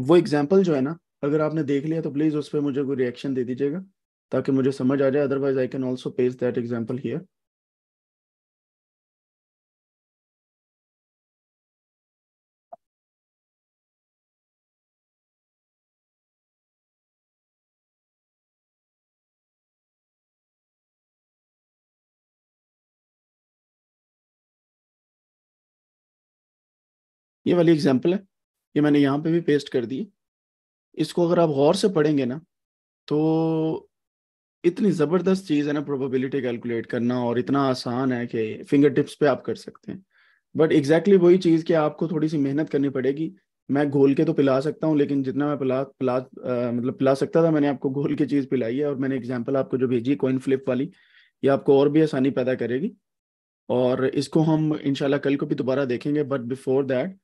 वो एग्जाम्पल जो है ना अगर आपने देख लिया तो प्लीज़ उस पर मुझे कोई रिएक्शन दे दीजिएगा ताकि मुझे समझ आ जाए otherwise I can also page that example here ये वाली एग्जाम्पल है ये मैंने यहाँ पे भी पेस्ट कर दी इसको अगर आप गौर से पढ़ेंगे ना तो इतनी ज़बरदस्त चीज़ है ना प्रोबेबिलिटी कैलकुलेट करना और इतना आसान है कि फिंगर टिप्स पे आप कर सकते हैं बट एग्जैक्टली वही चीज़ कि आपको थोड़ी सी मेहनत करनी पड़ेगी मैं घोल के तो पिला सकता हूँ लेकिन जितना मैं पिला पिला आ, मतलब पिला सकता था मैंने आपको घोल की चीज़ पिलाई है और मैंने एग्जाम्पल आपको जो भेजी कॉइन फ्लिप वाली ये आपको और भी आसानी पैदा करेगी और इसको हम इनशाला कल को भी दोबारा देखेंगे बट बिफोर दैट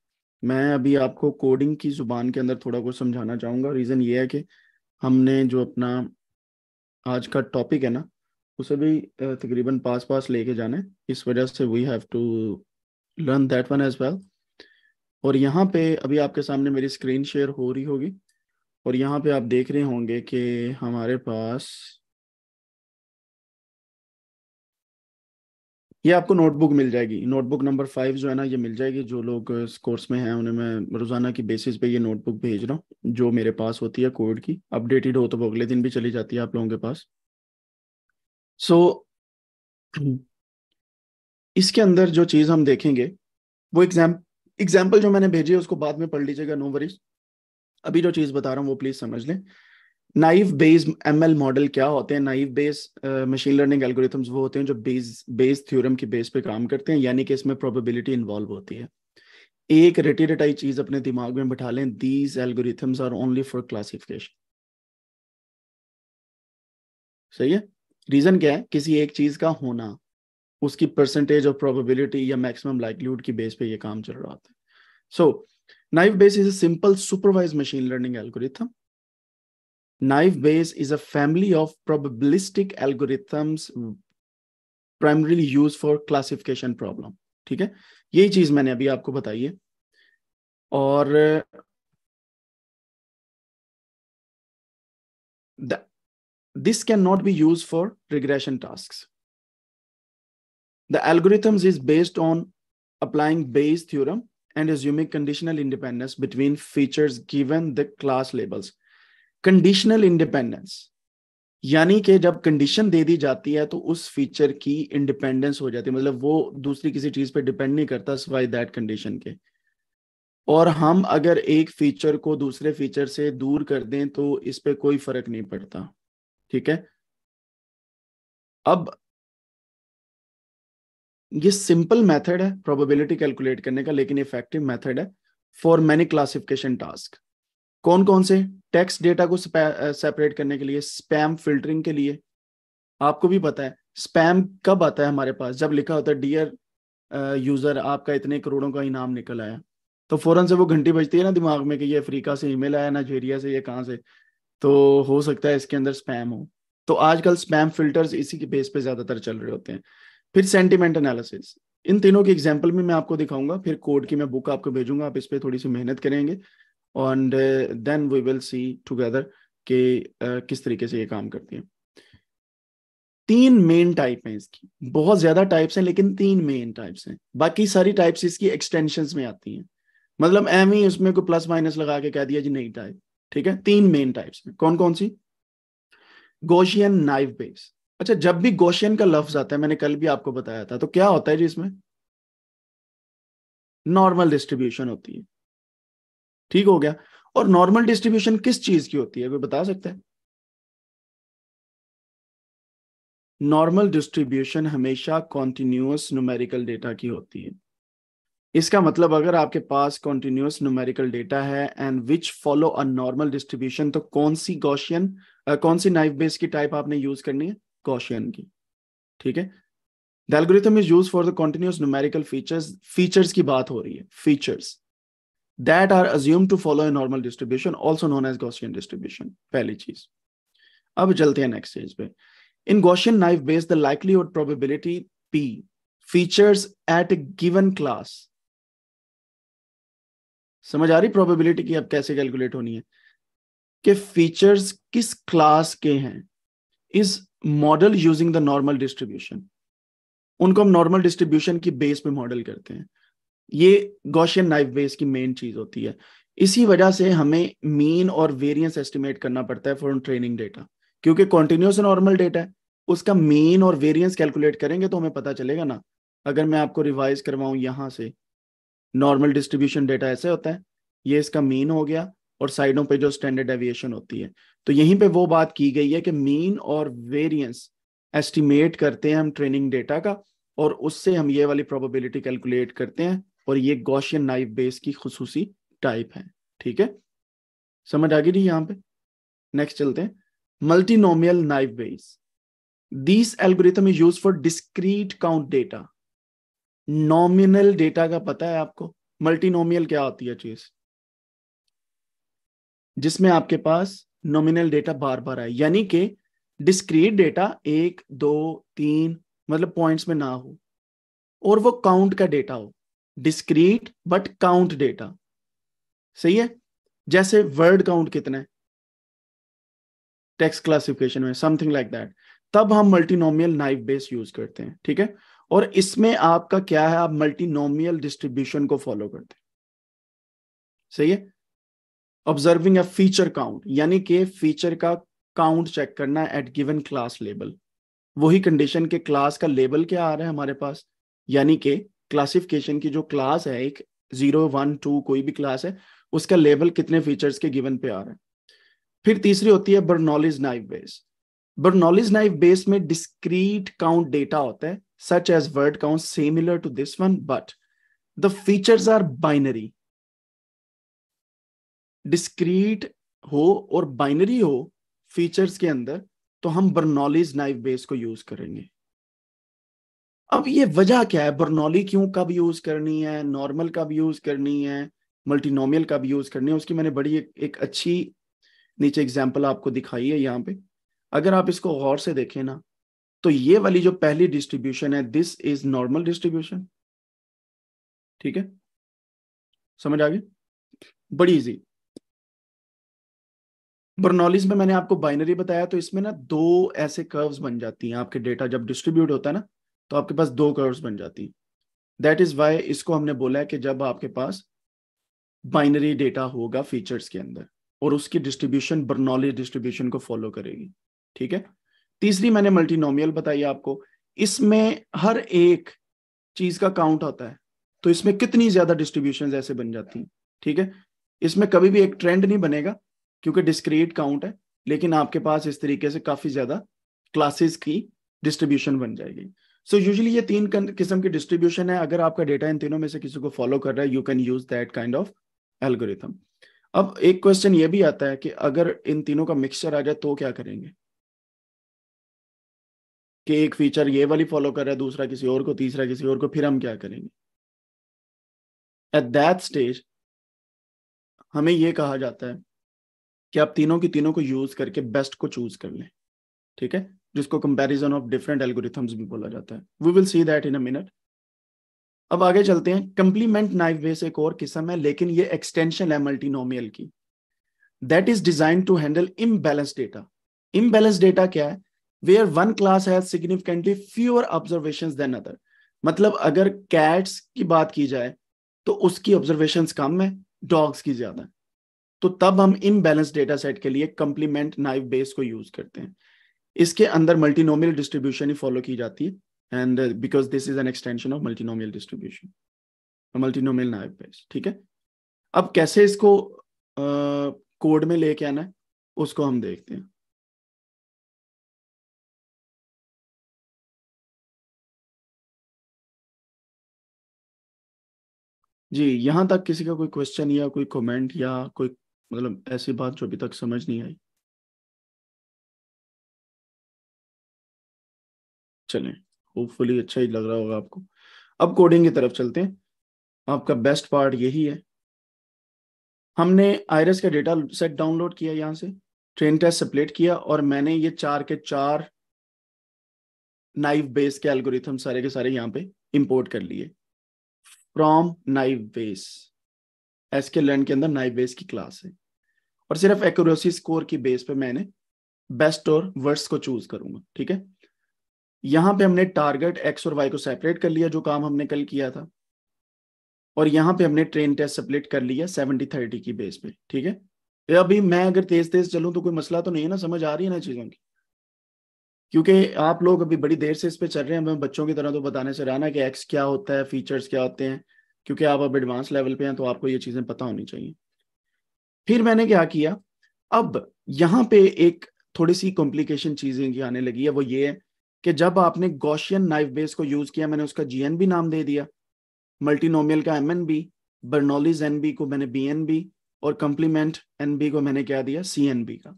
मैं अभी आपको कोडिंग की जुबान के अंदर थोड़ा कुछ समझाना चाहूंगा रीज़न ये है कि हमने जो अपना आज का टॉपिक है ना उसे भी तकरीबन पास पास लेके जाना है इस वजह से we have to learn that one as well और यहाँ पे अभी आपके सामने मेरी स्क्रीन शेयर हो रही होगी और यहाँ पे आप देख रहे होंगे कि हमारे पास ये आपको नोटबुक मिल जाएगी नोटबुक नंबर फाइव जो है ना ये मिल जाएगी जो लोग इस uh, कोर्स में हैं उन्हें मैं रोजाना की बेसिस पे ये नोटबुक भेज रहा हूँ जो मेरे पास होती है कोविड की अपडेटेड हो तो वो अगले दिन भी चली जाती है आप लोगों के पास सो so, इसके अंदर जो चीज हम देखेंगे वो एग्जाम एग्जाम्पल जो मैंने भेजी है उसको बाद में पढ़ लीजिएगा नो वरीज अभी जो चीज बता रहा हूँ वो प्लीज समझ लें naive Bayes M L model क्या होते हैं naive Bayes machine learning algorithms वो होते हैं जो बेस बेस थ्योरम के बेस पे काम करते हैं यानी कि इसमें प्रोबेबिलिटी इन्वॉल्व होती है एक रटी रटाई चीज अपने दिमाग में बैठा लें these algorithms are only for classification सही है रीजन क्या है किसी एक चीज का होना उसकी परसेंटेज ऑफ प्रोबेबिलिटी या मैक्सिमम लाइकलीहुड की बेस पे ये काम चल रहा होता है so naive Bayes is simple supervise machine learning algorithm Naive Bayes is a family of probabilistic algorithms primarily used for classification problem. ठीक है यही चीज मैंने अभी आपको बताई है और this can not be use for regression task the algorithms is based applying bayes theorem and assuming conditional independence between features given the class labels conditional independence यानी कि जब कंडीशन दे दी जाती है तो उस फीचर की इंडिपेंडेंस हो जाती है मतलब वो दूसरी किसी चीज पे डिपेंड नहीं करता सिवाय दैट कंडीशन के और हम अगर एक फीचर को दूसरे फीचर से दूर कर दें तो इस पे कोई फर्क नहीं पड़ता ठीक है अब ये सिंपल मेथड है प्रोबेबिलिटी कैलकुलेट करने का लेकिन इफेक्टिव मेथड है फॉर मैनी क्लासिफिकेशन टास्क कौन कौन से टेक्स्ट डेटा को सेपरेट करने के लिए स्पैम फिल्टरिंग के लिए आपको भी पता है स्पैम कब आता है हमारे पास जब लिखा होता है डियर यूजर आपका इतने करोड़ों का इनाम निकल आया तो फौरन से वो घंटी बजती है ना दिमाग में कि ये अफ्रीका से ईमेल आया नाइजेरिया से ये कहाँ से तो हो सकता है इसके अंदर स्पैम हो तो आजकल स्पैम फिल्टर्स इसी के बेस पे ज्यादातर चल रहे होते हैं फिर सेंटिमेंट एनालिसिस इन तीनों की एग्जाम्पल भी मैं आपको दिखाऊंगा फिर कोड की मैं बुक आपको भेजूंगा आप इस पर थोड़ी सी मेहनत करेंगे and then we will see together के किस तरीके से ये काम करती है तीन मेन टाइप हैं इसकी बहुत ज्यादा टाइप्स हैं लेकिन तीन मेन टाइप्स हैं बाकी सारी टाइप्स इसकी एक्सटेंशन में आती हैं मतलब एम ही e उसमें कोई प्लस माइनस लगा के कह दिया जी नई टाइप ठीक है तीन मेन टाइप्स हैं कौन कौन सी गोशियन नाइफ बेस अच्छा जब भी गोशियन का लफ्ज आता है मैंने कल भी आपको बताया था तो क्या होता है जी इसमें नॉर्मल डिस्ट्रीब्यूशन होती है ठीक हो गया और नॉर्मल डिस्ट्रीब्यूशन किस चीज की होती है कोई बता सकता है नॉर्मल डिस्ट्रीब्यूशन हमेशा कॉन्टिन्यूस न्यूमेरिकल डेटा की होती है इसका मतलब अगर आपके पास कॉन्टिन्यूस न्यूमेरिकल डेटा है and which follow a normal distribution तो कौन सी गॉशियन uh, कौन सी नाइफ बेस की टाइप आपने यूज करनी है गॉशियन की ठीक है the is use for the continuous numerical features features की बात हो रही है features that are assumed to follow a normal distribution also known as gaussian distribution पहली चीज अब चलते हैं नेक्स्ट स्टेज पे in Gaussian naive based the likelihood probability p features at a given class समझ आ रही प्रोबेबिलिटी की अब कैसे कैलकुलेट होनी है कि फीचर्स किस क्लास के हैं is model using the normal distribution उनको हम नॉर्मल डिस्ट्रीब्यूशन की बेस पे मॉडल करते हैं ये गौशियन नाइफ बेस की मेन चीज होती है इसी वजह से हमें मीन और वेरियंस एस्टिमेट करना पड़ता है फॉर ट्रेनिंग डेटा क्योंकि कॉन्टिन्यूस नॉर्मल डेटा है उसका मेन और वेरियंस कैलकुलेट करेंगे तो हमें पता चलेगा ना अगर मैं आपको रिवाइज करवाऊं यहां से नॉर्मल डिस्ट्रीब्यूशन डेटा ऐसे होता है ये इसका मीन हो गया और साइडों पे जो स्टैंडर्ड एविएशन होती है तो यहीं पे वो बात की गई है कि मीन और वेरियंस एस्टिमेट करते हैं हम ट्रेनिंग डेटा का और उससे हम ये वाली प्रोबेबिलिटी कैलकुलेट करते हैं और ये गौशियन नाइफ बेस की खसूसी टाइप है ठीक है समझ आ गई जी यहां पे नेक्स्ट चलते हैं multinomial naive Bayes These algorithm is use for discrete count data nominal data का पता है आपको मल्टीनोमियल क्या होती है चीज जिसमें आपके पास नॉमिनल डेटा बार बार आए यानी कि डिस्क्रीट डेटा एक दो तीन मतलब पॉइंट्स में ना हो और वो काउंट का डेटा हो डिस्क्रीट बट काउंट डेटा सही है जैसे वर्ड काउंट कितना है टेक्स्ट क्लासिफिकेशन में समथिंग लाइक दैट तब हम मल्टीनोमियल नाइफ बेस यूज करते हैं ठीक है और इसमें आपका क्या है आप मल्टीनोमियल डिस्ट्रीब्यूशन को फॉलो करते हैं सही है ऑब्जर्विंग अ फीचर काउंट यानी कि फीचर का काउंट चेक करना एट गिवन क्लास लेवल वही कंडीशन के क्लास का लेवल क्या आ रहा है हमारे पास यानी कि क्लासिफिकेशन की जो क्लास है एक जीरो वन टू कोई भी क्लास है उसका लेवल कितने फीचर्स के गिवन पे आ रहा है फिर तीसरी होती है Bernoulli's naive Bayes Bernoulli's naive Bayes में डिस्क्रीट काउंट डेटा होता है such as word count similar to this one but the features are binary discrete हो और बाइनरी हो फीचर्स के अंदर तो हम बर्नॉलिज नाइव बेस को यूज करेंगे अब ये वजह क्या है बर्नौली क्यों कब यूज करनी है नॉर्मल कब यूज करनी है मल्टीनोमियल कब यूज करनी है उसकी मैंने बड़ी एक, एक अच्छी नीचे एग्जाम्पल आपको दिखाई है यहाँ पे अगर आप इसको गौर से देखें ना तो ये वाली जो पहली डिस्ट्रीब्यूशन है दिस इज नॉर्मल डिस्ट्रीब्यूशन ठीक है समझ आ गई बड़ी इजी बर्नौलीज में मैंने आपको बाइनरी बताया तो इसमें ना दो ऐसे कर्व्स बन जाती हैं आपके डेटा जब डिस्ट्रीब्यूट होता है ना तो आपके पास दो कर्व्स बन जाती हैं दैट इज वाई इसको हमने बोला है कि जब आपके पास बाइनरी डेटा होगा फीचर्स के अंदर और उसकी डिस्ट्रीब्यूशन बर्नॉलेज डिस्ट्रीब्यूशन को फॉलो करेगी ठीक है तीसरी मैंने मल्टीनोमियल बताई आपको इसमें हर एक चीज का काउंट होता है तो इसमें कितनी ज्यादा डिस्ट्रीब्यूशन ऐसे बन जाती हैं ठीक है इसमें कभी भी एक ट्रेंड नहीं बनेगा क्योंकि डिस्क्रीट काउंट है लेकिन आपके पास इस तरीके से काफी ज्यादा क्लासेस की डिस्ट्रीब्यूशन बन जाएगी सो यूजली ये तीन किस्म की डिस्ट्रीब्यूशन है अगर आपका डेटा इन तीनों में से किसी को फॉलो कर रहा है you can use that kind of algorithm अब एक क्वेश्चन ये भी आता है कि अगर इन तीनों का मिक्सचर आ जाए तो क्या करेंगे कि एक फीचर ये वाली फॉलो कर रहा है दूसरा किसी और को तीसरा किसी और को फिर हम क्या करेंगे एट दैट स्टेज हमें यह कहा जाता है कि आप तीनों की तीनों को यूज करके बेस्ट को चूज कर लें ठीक है जिसको कंपैरिजन ऑफ डिफरेंट एल्गोरिथम्स भी बोला जाता है we will see that in a minute अब आगे चलते हैं कंप्लीमेंट नाइफ बेस एक और किस्म है लेकिन ये एक्सटेंशन है मल्टीनोमियल की that is design to handle imbalance data imbalance data क्या है where one class has significantly fewer observation then other मतलब अगर कैट्स की बात की जाए तो उसकी ऑब्जर्वेशन कम है डॉग्स की ज्यादा है तो तब हम इम्बेलेंस डेटा सेट के लिए कंप्लीमेंट नाइफ बेस को यूज करते हैं इसके अंदर मल्टीनोमियल डिस्ट्रीब्यूशन ही फॉलो की जाती है and because this is an extension of multinomial distribution multinomial naive Bayes ठीक है अब कैसे इसको कोड uh, में लेके आना है उसको हम देखते हैं जी यहां तक किसी का कोई क्वेश्चन या कोई कमेंट या कोई मतलब ऐसी बात जो अभी तक समझ नहीं आई चलें होपफुली अच्छा ही लग रहा होगा आपको अब कोडिंग की तरफ चलते हैं आपका बेस्ट पार्ट यही है हमने आयरस का डेटा सेट डाउनलोड किया यहाँ से ट्रेन टेस्ट सप्लेट किया और मैंने ये चार के चार नाइव बेस के एल्गोरिथम सारे के सारे यहाँ पे इंपोर्ट कर लिए from naive Bayes S K learn के अंदर नाइव बेस की क्लास है और सिर्फ एक्यूरेसी स्कोर की बेस पे मैंने बेस्ट और वर्स को चूज करूंगा ठीक है यहां पे हमने टारगेट एक्स और वाई को सेपरेट कर लिया जो काम हमने कल किया था और यहाँ पे हमने ट्रेन टेस्ट सेपरेट कर लिया सेवेंटी थर्टी की बेस पे ठीक है अभी मैं अगर तेज तेज चलूं तो कोई मसला तो नहीं है ना समझ आ रही है ना चीजों की क्योंकि आप लोग अभी बड़ी देर से इस पे चल रहे हैं मैं बच्चों की तरह तो बताने से रहा ना कि एक्स क्या होता है फीचर्स क्या होते हैं क्योंकि आप अब एडवांस लेवल पे हैं तो आपको ये चीजें पता होनी चाहिए फिर मैंने क्या किया अब यहाँ पे एक थोड़ी सी कॉम्प्लिकेशन चीजें की आने लगी है वो ये है कि जब आपने गोशियन नाइफ बेस को यूज किया मैंने उसका जीएन भी नाम दे दिया मल्टीनोमियल का M N B Bernoulli's N B को मैंने बी एन बी और कंप्लीमेंट एन बी को मैंने क्या दिया सी एन बी का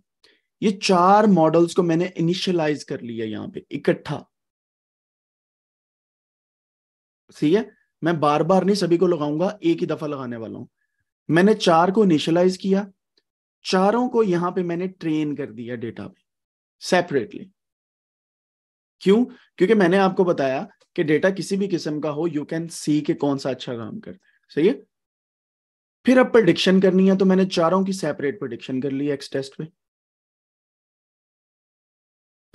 ये चार मॉडल्स को मैंने इनिशियलाइज कर लिया यहाँ पे इकट्ठा सही है मैं बार बार नहीं सभी को लगाऊंगा एक ही दफा लगाने वाला हूं मैंने चार को इनिशियलाइज किया चारों को यहां पे मैंने ट्रेन कर दिया डेटा पे सेपरेटली क्यों क्योंकि मैंने आपको बताया कि डेटा किसी भी किस्म का हो यू कैन सी के कौन सा अच्छा काम कर सही है फिर अब प्रडिक्शन करनी है तो मैंने चारों की सेपरेट प्रडिक्शन कर ली एक्स टेस्ट पे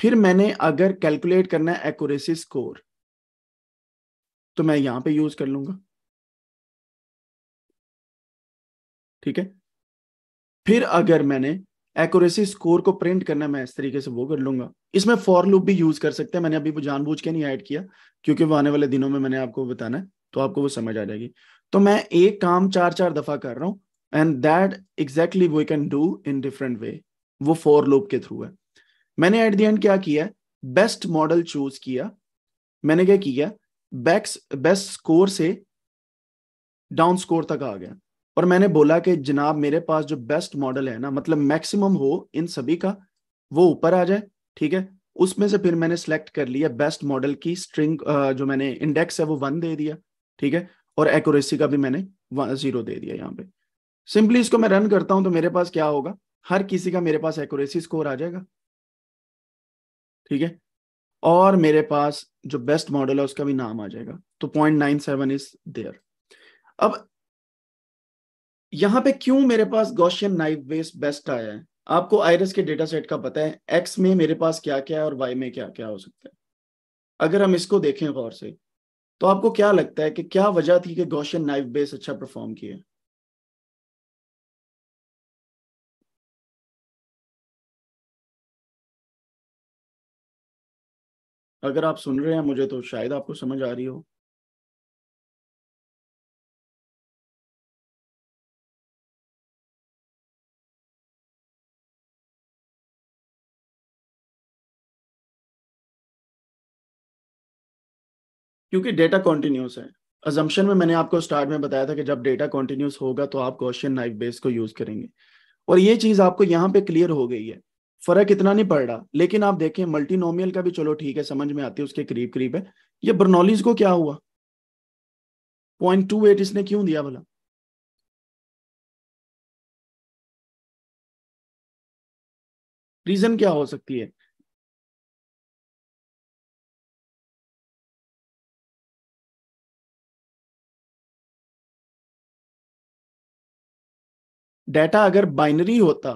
फिर मैंने अगर कैलकुलेट करना है एक्यूरेसी स्कोर तो मैं यहां पे यूज कर लूंगा ठीक है फिर अगर मैंने एक्यूरेसी स्कोर को प्रिंट करना मैं इस तरीके से वो कर लूंगा इसमें फॉर लूप भी यूज कर सकते हैं मैंने अभी वो जानबूझ के नहीं ऐड किया क्योंकि वो आने वाले दिनों में मैंने आपको बताना है तो आपको वो समझ आ जाएगी तो मैं एक काम चार चार दफा कर रहा हूँ and that exactly we can do in different way वो फॉर लूप के थ्रू है मैंने एट द एंड क्या किया बेस्ट मॉडल चूज किया मैंने क्या किया बैक्स बेस्ट स्कोर से डाउन स्कोर तक आ गया और मैंने बोला कि जनाब मेरे पास जो बेस्ट मॉडल है ना मतलब मैक्सिमम हो इन सभी का वो ऊपर आ जाए ठीक है उसमें से फिर मैंने सेलेक्ट कर लिया बेस्ट मॉडल की स्ट्रिंग जो मैंने इंडेक्स है वो वन दे दिया ठीक है और एक्यूरेसी का भी मैंने जीरो दे दिया यहाँ पे सिंपली इसको मैं रन करता हूं तो मेरे पास क्या होगा हर किसी का मेरे पास एक्यूरेसी स्कोर आ जाएगा ठीक है और मेरे पास जो बेस्ट मॉडल है उसका भी नाम आ जाएगा तो point nine seven is there अब यहाँ पे क्यों मेरे पास गोशियन नाइफ बेस बेस्ट आया है आपको आयरस के डेटा सेट का पता है एक्स में मेरे पास क्या क्या है और वाई में क्या क्या हो सकता है अगर हम इसको देखें गौर से तो आपको क्या लगता है कि क्या वजह थी कि गौशियन नाइफ बेस अच्छा परफॉर्म किया अगर आप सुन रहे हैं मुझे तो शायद आपको समझ आ रही हो क्योंकि डेटा कॉन्टिन्यूस है अजम्पन में मैंने आपको स्टार्ट में बताया था कि जब डेटा कॉन्टिन्यूस होगा तो आप क्वेश्चन नाइफ बेस को यूज करेंगे और ये चीज आपको यहाँ पे क्लियर हो गई है फर्क इतना नहीं पड़ रहा लेकिन आप देखें मल्टीनोमियल का भी चलो ठीक है समझ में आती है उसके करीब करीब है ये बर्नौलीज को क्या हुआ पॉइंट टू एट इसने क्यों दिया भला रीजन क्या हो सकती है डेटा अगर बाइनरी होता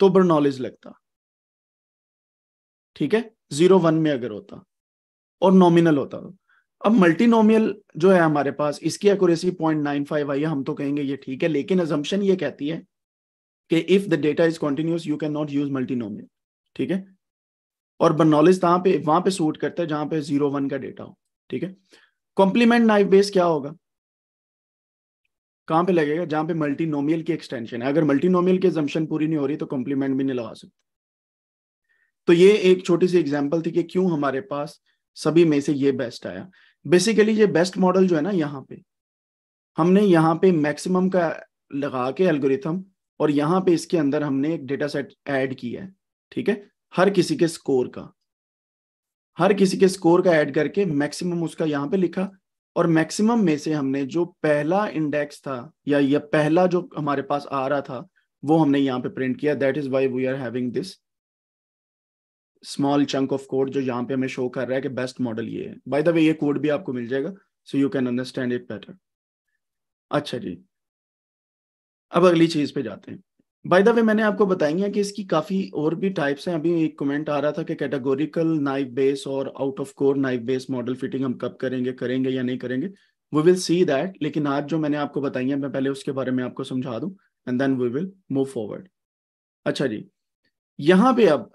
तो बर्नॉलेज नॉलेज लगता ठीक है जीरो वन में अगर होता और नॉमिनल होता तो अब मल्टीनोमियल जो है हमारे पास इसकी एक्यूरेसी पॉइंट नाइन फाइव आई है हम तो कहेंगे ये ठीक है लेकिन एजम्पन ये कहती है कि if the data is continuous you can not use multinomial ठीक है और बर्नॉलेज कहाँ पे वहां पे सूट करता है जहां पे जीरो वन का डेटा हो ठीक है कॉम्प्लीमेंट नाइफ बेस क्या होगा कहाँ पे लगेगा जहां पे मल्टीनोमियल की एक्सटेंशन है अगर मल्टीनोमियल की एक्जम्पन पूरी नहीं हो रही तो कॉम्प्लीमेंट भी नहीं लगा सकते तो ये एक छोटी सी एग्जाम्पल थी कि क्यों हमारे पास सभी में से ये बेस्ट आया बेसिकली ये बेस्ट मॉडल जो है ना यहाँ पे हमने यहाँ पे मैक्सिमम का लगा के एल्गोरिथम और यहाँ पे इसके अंदर हमने एक डेटा सेट ऐड किया है ठीक है हर किसी के स्कोर का हर किसी के स्कोर का ऐड करके मैक्सिमम उसका यहाँ पे लिखा और मैक्सिमम में से हमने जो पहला इंडेक्स था या ये पहला जो हमारे पास आ रहा था वो हमने यहाँ पे प्रिंट किया that is why we are having this small chunk of code जो यहाँ पे हमें शो कर रहा है कि बेस्ट मॉडल ये है बाय द वे ये कोड भी आपको मिल जाएगा so you can understand it better अच्छा जी अब अगली चीज पे जाते हैं बाय द वे मैंने आपको बताई है कि इसकी काफी और भी टाइप्स हैं अभी एक कमेंट आ रहा था कि कैटेगोरिकल नाइफ बेस और out of core naive Bayes model fitting हम कब करेंगे करेंगे या नहीं करेंगे वी विल सी दैट लेकिन आज जो मैंने आपको बताई है मैं पहले उसके बारे में आपको समझा दूं and then we will move forward अच्छा जी यहाँ पे अब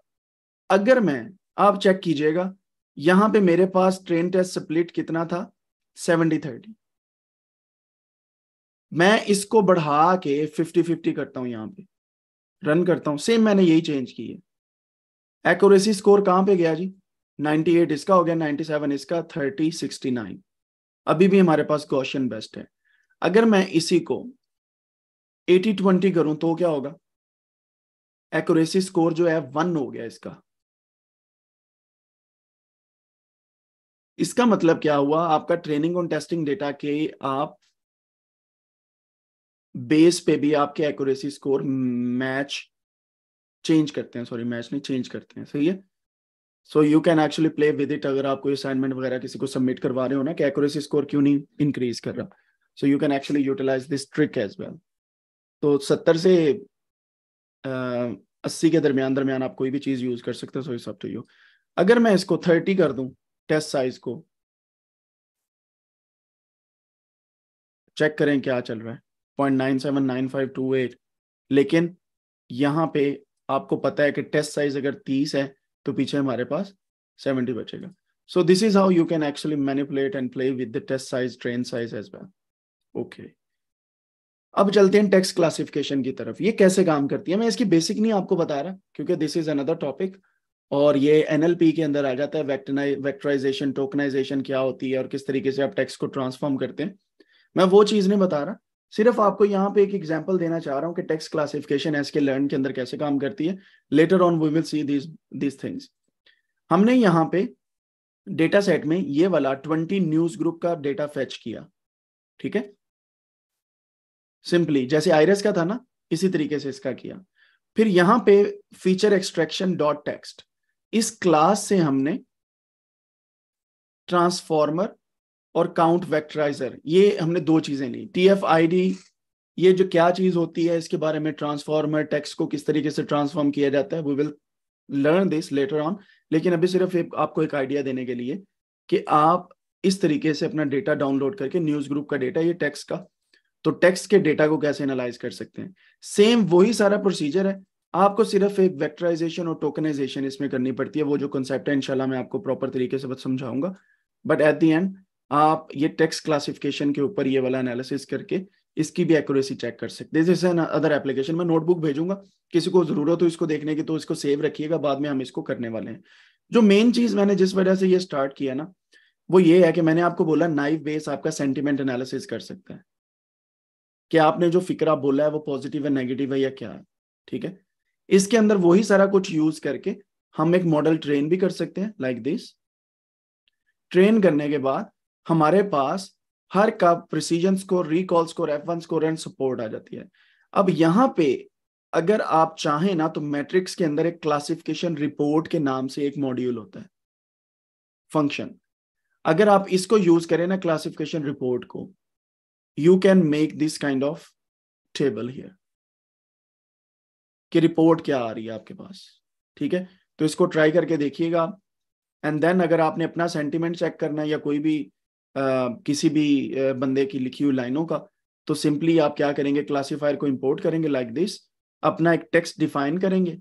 अगर मैं आप चेक कीजिएगा यहाँ पे मेरे पास ट्रेन टेस्ट स्प्लिट कितना था सेवेंटी थर्टी मैं इसको बढ़ा के फिफ्टी फिफ्टी करता हूं यहाँ पे रन करता हूं सेम मैंने यही चेंज की है एक्यूरेसी स्कोर कहां पे गया जी 98 इसका हो गया 97 इसका 30 69 अभी भी हमारे पास क्वेश्चन बेस्ट है अगर मैं इसी को 80 20 करूं तो क्या होगा एक्यूरेसी स्कोर जो है वन हो गया इसका इसका मतलब क्या हुआ आपका ट्रेनिंग और टेस्टिंग डेटा के आप बेस पे भी आपके एक्यूरेसी स्कोर मैच चेंज करते हैं सॉरी मैच नहीं चेंज करते हैं सही है so you can actually play with it अगर आप कोई असाइनमेंट वगैरह किसी को सबमिट करवा रहे हो ना कि एक्यूरेसी स्कोर क्यों नहीं इंक्रीज कर रहा so you can actually utilize this trick as well तो सत्तर से अस्सी के दरमियान दरमियान आप कोई भी चीज़ यूज कर सकते हो सो इस टू यू अगर मैं इसको थर्टी कर दूं टेस्ट साइज को चेक करें क्या चल रहा है 0.979528 लेकिन यहाँ पे आपको पता है कि टेस्ट साइज अगर 30 है तो पीछे हमारे पास 70 बचेगा so this is how you can actually manipulate and play with the test size train size as well okay अब चलते हैं टेक्स्ट क्लासिफिकेशन की तरफ ये कैसे काम करती है मैं इसकी बेसिक नहीं आपको बता रहा क्योंकि दिस इज अनदर टॉपिक और ये एनएलपी के अंदर आ जाता है वेक्टराइजेशन टोकनाइजेशन क्या होती है और किस तरीके से आप टेक्स्ट को ट्रांसफॉर्म करते हैं मैं वो चीज नहीं बता रहा सिर्फ आपको यहाँ पे एक एग्जाम्पल देना चाह रहा हूँ कि text classification S K learn के अंदर कैसे काम करती है later on we will see this this things हमने यहाँ पे डेटा सेट में ये वाला ट्वेंटी न्यूज ग्रुप का डेटा फेच किया ठीक है सिंपली जैसे आयरस का था ना इसी तरीके से इसका किया फिर यहाँ पे फीचर एक्सट्रैक्शन डॉट टेक्स्ट इस क्लास से हमने ट्रांसफॉर्मर और काउंट वेक्टराइजर ये हमने दो चीजें ली टी एफ आई डी ये जो क्या चीज होती है इसके बारे में ट्रांसफॉर्मर टेक्स्ट को किस तरीके से ट्रांसफॉर्म किया जाता है we will learn this later on लेकिन अभी सिर्फ एक आपको एक आइडिया देने के लिए कि आप इस तरीके से अपना डेटा डाउनलोड करके न्यूज ग्रुप का डेटा ये टेक्स का तो टेक्स के डेटा को कैसे एनालाइज कर सकते हैं सेम वही सारा प्रोसीजर है आपको सिर्फ एक वेक्टराइजेशन और टोकनाइजेशन इसमें करनी पड़ती है वो जो कंसेप्ट है इंशाल्लाह मैं आपको प्रॉपर तरीके से समझाऊंगा बट एट द एंड आप ये टेक्स्ट क्लासिफिकेशन के ऊपर ये वाला एनालिसिस करके इसकी भी एक्यूरेसी चेक कर सकते हैं जैसे अदर एप्लीकेशन में नोटबुक भेजूंगा किसी को जरूरत हो इसको देखने की तो इसको सेव रखिएगा बाद में हम इसको करने वाले हैं जो मेन चीज मैंने जिस वजह से ये स्टार्ट किया ना वो ये है कि मैंने आपको बोला नाइफ बेस आपका सेंटिमेंट एनालिसिस कर सकता है कि आपने जो फिक्र बोला है वो पॉजिटिव है नेगेटिव है या क्या है ठीक है इसके अंदर वही सारा कुछ यूज करके हम एक मॉडल ट्रेन भी कर सकते हैं लाइक दिस ट्रेन करने के बाद हमारे पास हर का precision score recall score F one score and support आ जाती है अब यहाँ पे अगर आप चाहें ना तो मैट्रिक्स के अंदर एक क्लासिफिकेशन रिपोर्ट के नाम से एक मॉड्यूल होता है फंक्शन अगर आप इसको यूज करें ना क्लासिफिकेशन रिपोर्ट को you can make this kind of table here कि रिपोर्ट क्या आ रही है आपके पास ठीक है तो इसको ट्राई करके देखिएगा एंड देन अगर आपने अपना सेंटिमेंट चेक करना है या कोई भी किसी भी बंदे की लिखी हुई लाइनों का तो सिंपली आप क्या करेंगे क्लासीफायर को इम्पोर्ट करेंगे लाइक like दिस अपना एक टेक्स्ट डिफाइन करेंगे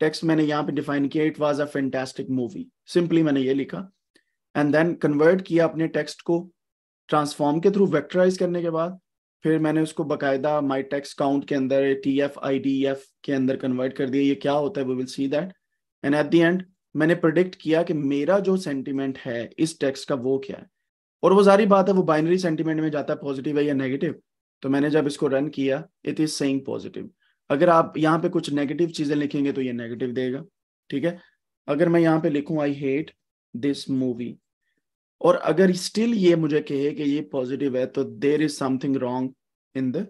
टेक्स्ट मैंने यहाँ पे डिफाइन किया it was a fantastic movie simply मैंने ये लिखा एंड देन कन्वर्ट किया अपने टेक्स्ट को ट्रांसफॉर्म के थ्रू वेक्टराइज करने के बाद फिर मैंने उसको बकायदा माई टेक्स काउंट के अंदर T F I D F के अंदर कन्वर्ट कर दिया ये क्या होता है we will see that and at the end मैंने प्रोडिक्ट किया कि मेरा जो सेंटिमेंट है इस टेक्स्ट का वो क्या है और वो सारी बात है वो बाइनरी सेंटीमेंट में जाता है पॉजिटिव है या नेगेटिव तो मैंने जब इसको रन किया इट इज सेइंग पॉजिटिव अगर आप यहाँ पे कुछ नेगेटिव चीजें लिखेंगे तो ये नेगेटिव देगा ठीक है अगर मैं यहाँ पे लिखू आई हेट दिस मूवी और अगर स्टिल ये मुझे कहे कि ये पॉजिटिव है तो there is something wrong in the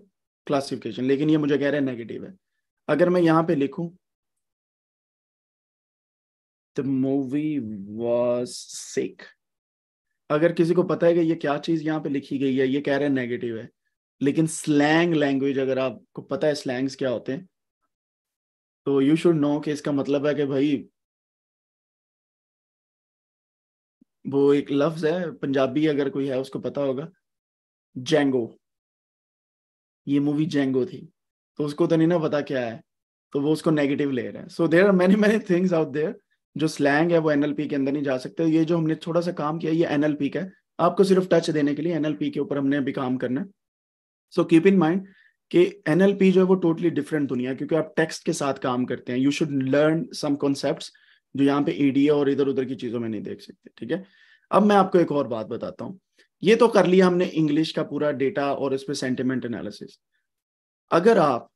classification लेकिन ये मुझे कह रहा है नेगेटिव है अगर मैं यहाँ पे लिखू द मूवी वॉज सिक अगर किसी को पता है कि ये क्या चीज यहाँ पे लिखी गई है ये कह रहे हैं नेगेटिव है लेकिन स्लैंग लैंग्वेज अगर आपको पता है स्लैंग्स क्या होते हैं तो यू शुड नो कि इसका मतलब है कि भाई वो एक लफ्ज है पंजाबी अगर कोई है उसको पता होगा जेंगो ये मूवी जेंगो थी तो उसको तो नहीं ना पता क्या है तो वो उसको नेगेटिव ले रहे हैं so there are many many things out there जो स्लैंग है वो एनएलपी के अंदर नहीं जा सकते ये जो हमने थोड़ा सा काम किया ये एनएलपी का है आपको सिर्फ टच देने के लिए एनएलपी के ऊपर हमने अभी काम करना है सो कीप इन माइंड कि एनएलपी जो है वो टोटली डिफरेंट दुनिया क्योंकि आप टेक्स्ट के साथ काम करते हैं you should learn some concept जो यहाँ पे ईडीए e और इधर उधर की चीजों में नहीं देख सकते ठीक है अब मैं आपको एक और बात बताता हूँ ये तो कर लिया हमने इंग्लिश का पूरा डेटा और इस पर सेंटिमेंट एनालिसिस अगर आप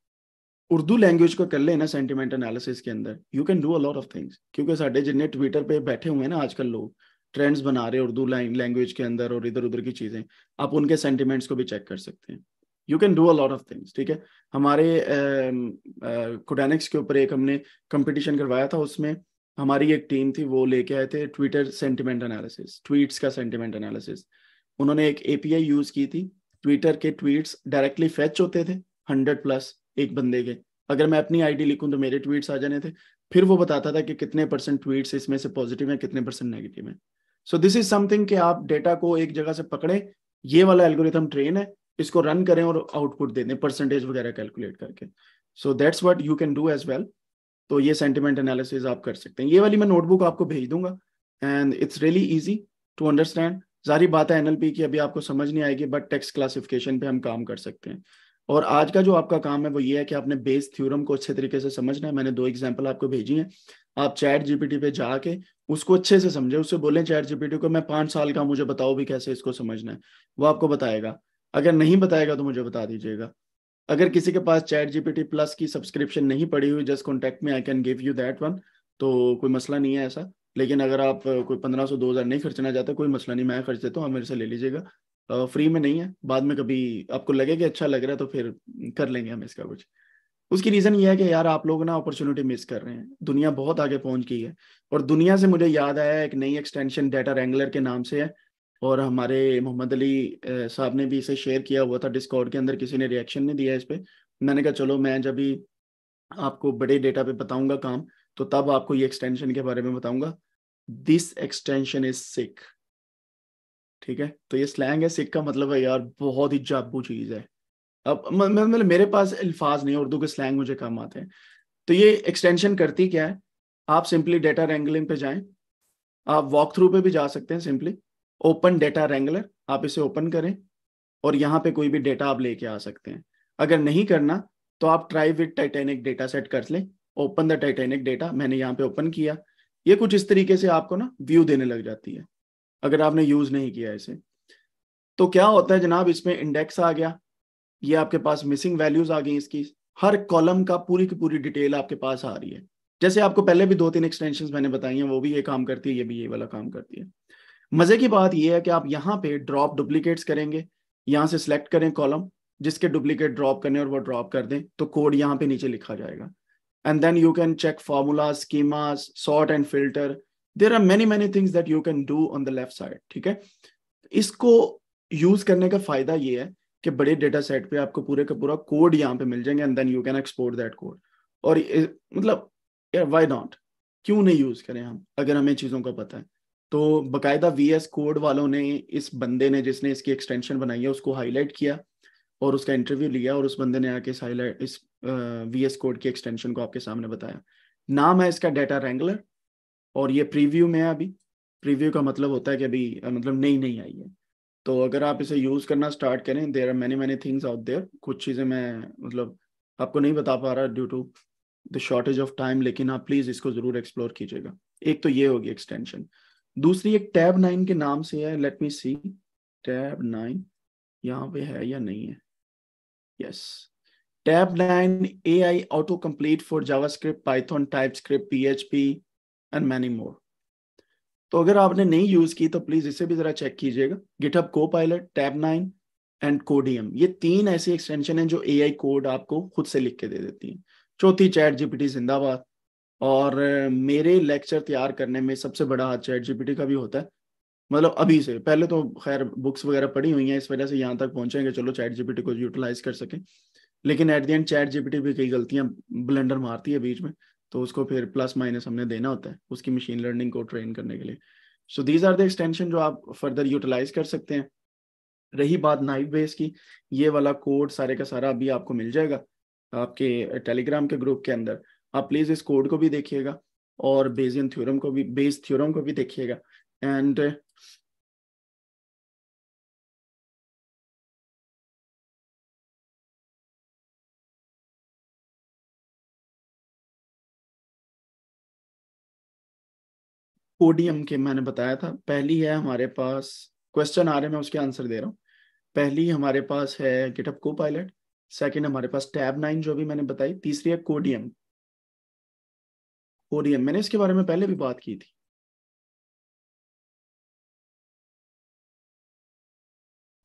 उर्दू लैंग्वेज को कर लेना ਨਾ एनालिसिस के अंदर you can do a lot of things क्योंकि साढ़े जितने ट्विटर पे बैठे हुए हैं ना आजकल लोग ट्रेंड्स बना रहे उर्दू लैंग्वेज के अंदर और इधर उधर की चीजें आप उनके सेंटिमेंट्स को भी चेक कर सकते हैं you can do a lot of things ठीक है हमारे कोडेनिक्स uh, uh, के ऊपर एक हमने कंपटीशन करवाया था उसमें हमारी एक टीम थी वो लेके आए थे ट्विटर सेंटिमेंट एनालिसिस ट्वीट्स का सेंटिमेंट एनालिसिस उन्होंने एक एपीआई यूज की थी ट्विटर के ट्वीट्स डायरेक्टली फेच होते थे हंड्रेड प्लस एक बंदे के अगर मैं अपनी आईडी लिखूं तो मेरे ट्वीट्स आ जाने थे फिर वो बताता था कि कितने परसेंट ट्वीट्स इसमें से पॉजिटिव है कितने परसेंट नेगेटिव है सो दिस इज समथिंग कि आप डेटा को एक जगह से पकड़े ये वाला एल्गोरिथम ट्रेन है इसको रन करें और आउटपुट दे दें परसेंटेज वगैरह कैलकुलेट करके so that's what you can do as well तो ये सेंटिमेंट एनालिसिस आप कर सकते हैं ये वाली मैं नोटबुक आपको भेज दूंगा and it's really easy to understand जारी बात है एनएलपी की अभी आपको समझ नहीं आएगी बट टेक्स्ट क्लासिफिकेशन पे हम काम कर सकते हैं और आज का जो आपका काम है वो ये है कि आपने बेस थ्योरम को अच्छे तरीके से समझना है मैंने दो एग्जाम्पल आपको भेजी हैं आप चैट जीपीटी पे जाके उसको अच्छे से समझे उससे बोले चैट जीपीटी को मैं पांच साल का मुझे बताओ भी कैसे इसको समझना है वो आपको बताएगा अगर नहीं बताएगा तो मुझे बता दीजिएगा अगर किसी के पास चैट जीपीटी प्लस की सब्सक्रिप्शन नहीं पड़ी हुई जस्ट कॉन्टेक्ट में I can give you that one तो कोई मसला नहीं है ऐसा लेकिन अगर आप कोई पंद्रह सौ दो हज़ार नहीं खर्चना चाहते कोई मसला नहीं मैं खर्च देता हूँ आप मेरे से ले लीजिएगा फ्री में नहीं है बाद में कभी आपको लगे कि अच्छा लग रहा है तो फिर कर लेंगे हम इसका कुछ उसकी रीज़न ये है कि यार आप लोग ना अपॉर्चुनिटी मिस कर रहे हैं दुनिया बहुत आगे पहुंच गई है और दुनिया से मुझे याद आया एक नई एक्सटेंशन डेटा रेंगुलर के नाम से है और हमारे मोहम्मद अली साहब ने भी इसे शेयर किया हुआ था डिस्कॉर्ड के अंदर किसी ने रिएक्शन नहीं दिया इस पर मैंने कहा चलो मैं जब भी आपको बड़े डेटा पे बताऊंगा काम तो तब आपको ये एक्सटेंशन के बारे में बताऊंगा दिस एक्सटेंशन इज सिख ठीक है तो ये स्लैंग है सिख का मतलब है यार बहुत ही जाबू चीज है अब मतलब मेरे पास अल्फाज नहीं उर्दू के स्लैंग मुझे कम आते हैं तो ये एक्सटेंशन करती क्या है आप सिंपली डेटा रेंगलिंग पे जाएं आप वॉक थ्रू पे भी जा सकते हैं सिंपली ओपन डेटा रेंगलर आप इसे ओपन करें और यहाँ पे कोई भी डेटा आप लेके आ सकते हैं अगर नहीं करना तो आप try with Titanic data set कर लें ओपन द टाइटेनिक डेटा मैंने यहाँ पे ओपन किया ये कुछ इस तरीके से आपको ना व्यू देने लग जाती है अगर आपने यूज नहीं किया इसे तो क्या होता है जनाब इसमें इंडेक्स आ गया ये आपके पास मिसिंग वैल्यूज आ गई इसकी हर कॉलम का पूरी की पूरी डिटेल आपके पास आ रही है जैसे आपको पहले भी दो तीन एक्सटेंशन मैंने बताई हैं वो भी ये काम करती है ये भी ये वाला काम करती है मजे की बात यह है कि आप यहाँ पे ड्रॉप डुप्लीकेट्स करेंगे यहाँ से सिलेक्ट करें कॉलम जिसके डुप्लीकेट ड्रॉप करने और वो ड्रॉप कर दें तो कोड यहाँ पे नीचे लिखा जाएगा and then you can check formulas schemas sort and filter there are many many things that you can do on the left side ठीक है इसको यूज करने का फायदा ये है कि बड़े डेटा सेट पे आपको पूरे का पूरा कोड यहाँ पे मिल जाएंगे and then you can export that code और मतलब वाई नॉट क्यों नहीं यूज करें हम अगर हमें चीजों का पता है तो बकायदा वी एस कोड वालों ने इस बंदे ने जिसने इसकी एक्सटेंशन बनाई है उसको हाईलाइट किया और उसका इंटरव्यू लिया और उस बंदे ने आके इस हाईलाइट इस वी एस कोड की एक्सटेंशन को आपके सामने बताया नाम है इसका डेटा रेंगुलर और ये प्रीव्यू में है अभी प्रीव्यू का मतलब होता है कि अभी मतलब नई नई आई है तो अगर आप इसे यूज़ करना स्टार्ट करें there are many many things out there कुछ चीज़ें मैं मतलब आपको नहीं बता पा रहा due to the shortage of time लेकिन आप प्लीज़ इसको ज़रूर एक्सप्लोर कीजिएगा एक तो ये होगी एक्सटेंशन दूसरी एक टैब नाइन के नाम से है let me see tab nine यहाँ पे है या नहीं है yes tab nine A I autocomplete for script Python TypeScript P H P and many more तो अगर आपने नहीं यूज की तो प्लीज इसे भी जरा चेक कीजिएगा GitHub Copilot tab nine and Codeium ये तीन ऐसी एक्सटेंशन है जो एआई कोड आपको खुद से लिख के दे देती हैं चौथी चैट जीपीटी जिंदाबाद और मेरे लेक्चर तैयार करने में सबसे बड़ा हाथ चैट जीपीटी का भी होता है मतलब अभी से पहले तो खैर बुक्स वगैरह पढ़ी हुई हैं इस वजह से यहाँ तक पहुंचेंगे चलो चैट जीपीटी को यूटिलाइज कर सके लेकिन at the end chat GPT भी कई गलतियां ब्लेंडर मारती है बीच में तो उसको फिर प्लस माइनस हमने देना होता है उसकी मशीन लर्निंग को ट्रेन करने के लिए so these are the extension जो आप फर्दर यूटिलाइज कर सकते हैं रही बात नाइव बेस की ये वाला कोड सारे का सारा अभी आपको मिल जाएगा आपके टेलीग्राम के ग्रुप के अंदर आप प्लीज इस कोड को भी देखिएगा और बेजियन थ्योरम को भी बेस थ्योरम को भी देखिएगा एंड ओडीएम के मैंने बताया था पहली है हमारे पास क्वेश्चन आ रहे मैं उसके आंसर दे रहा हूँ पहली हमारे पास है गिटअप को पायलट सेकेंड हमारे पास टैब नाइन जो भी मैंने बताई तीसरी है कोडियम कोडीएम मैंने इसके बारे में पहले भी बात की थी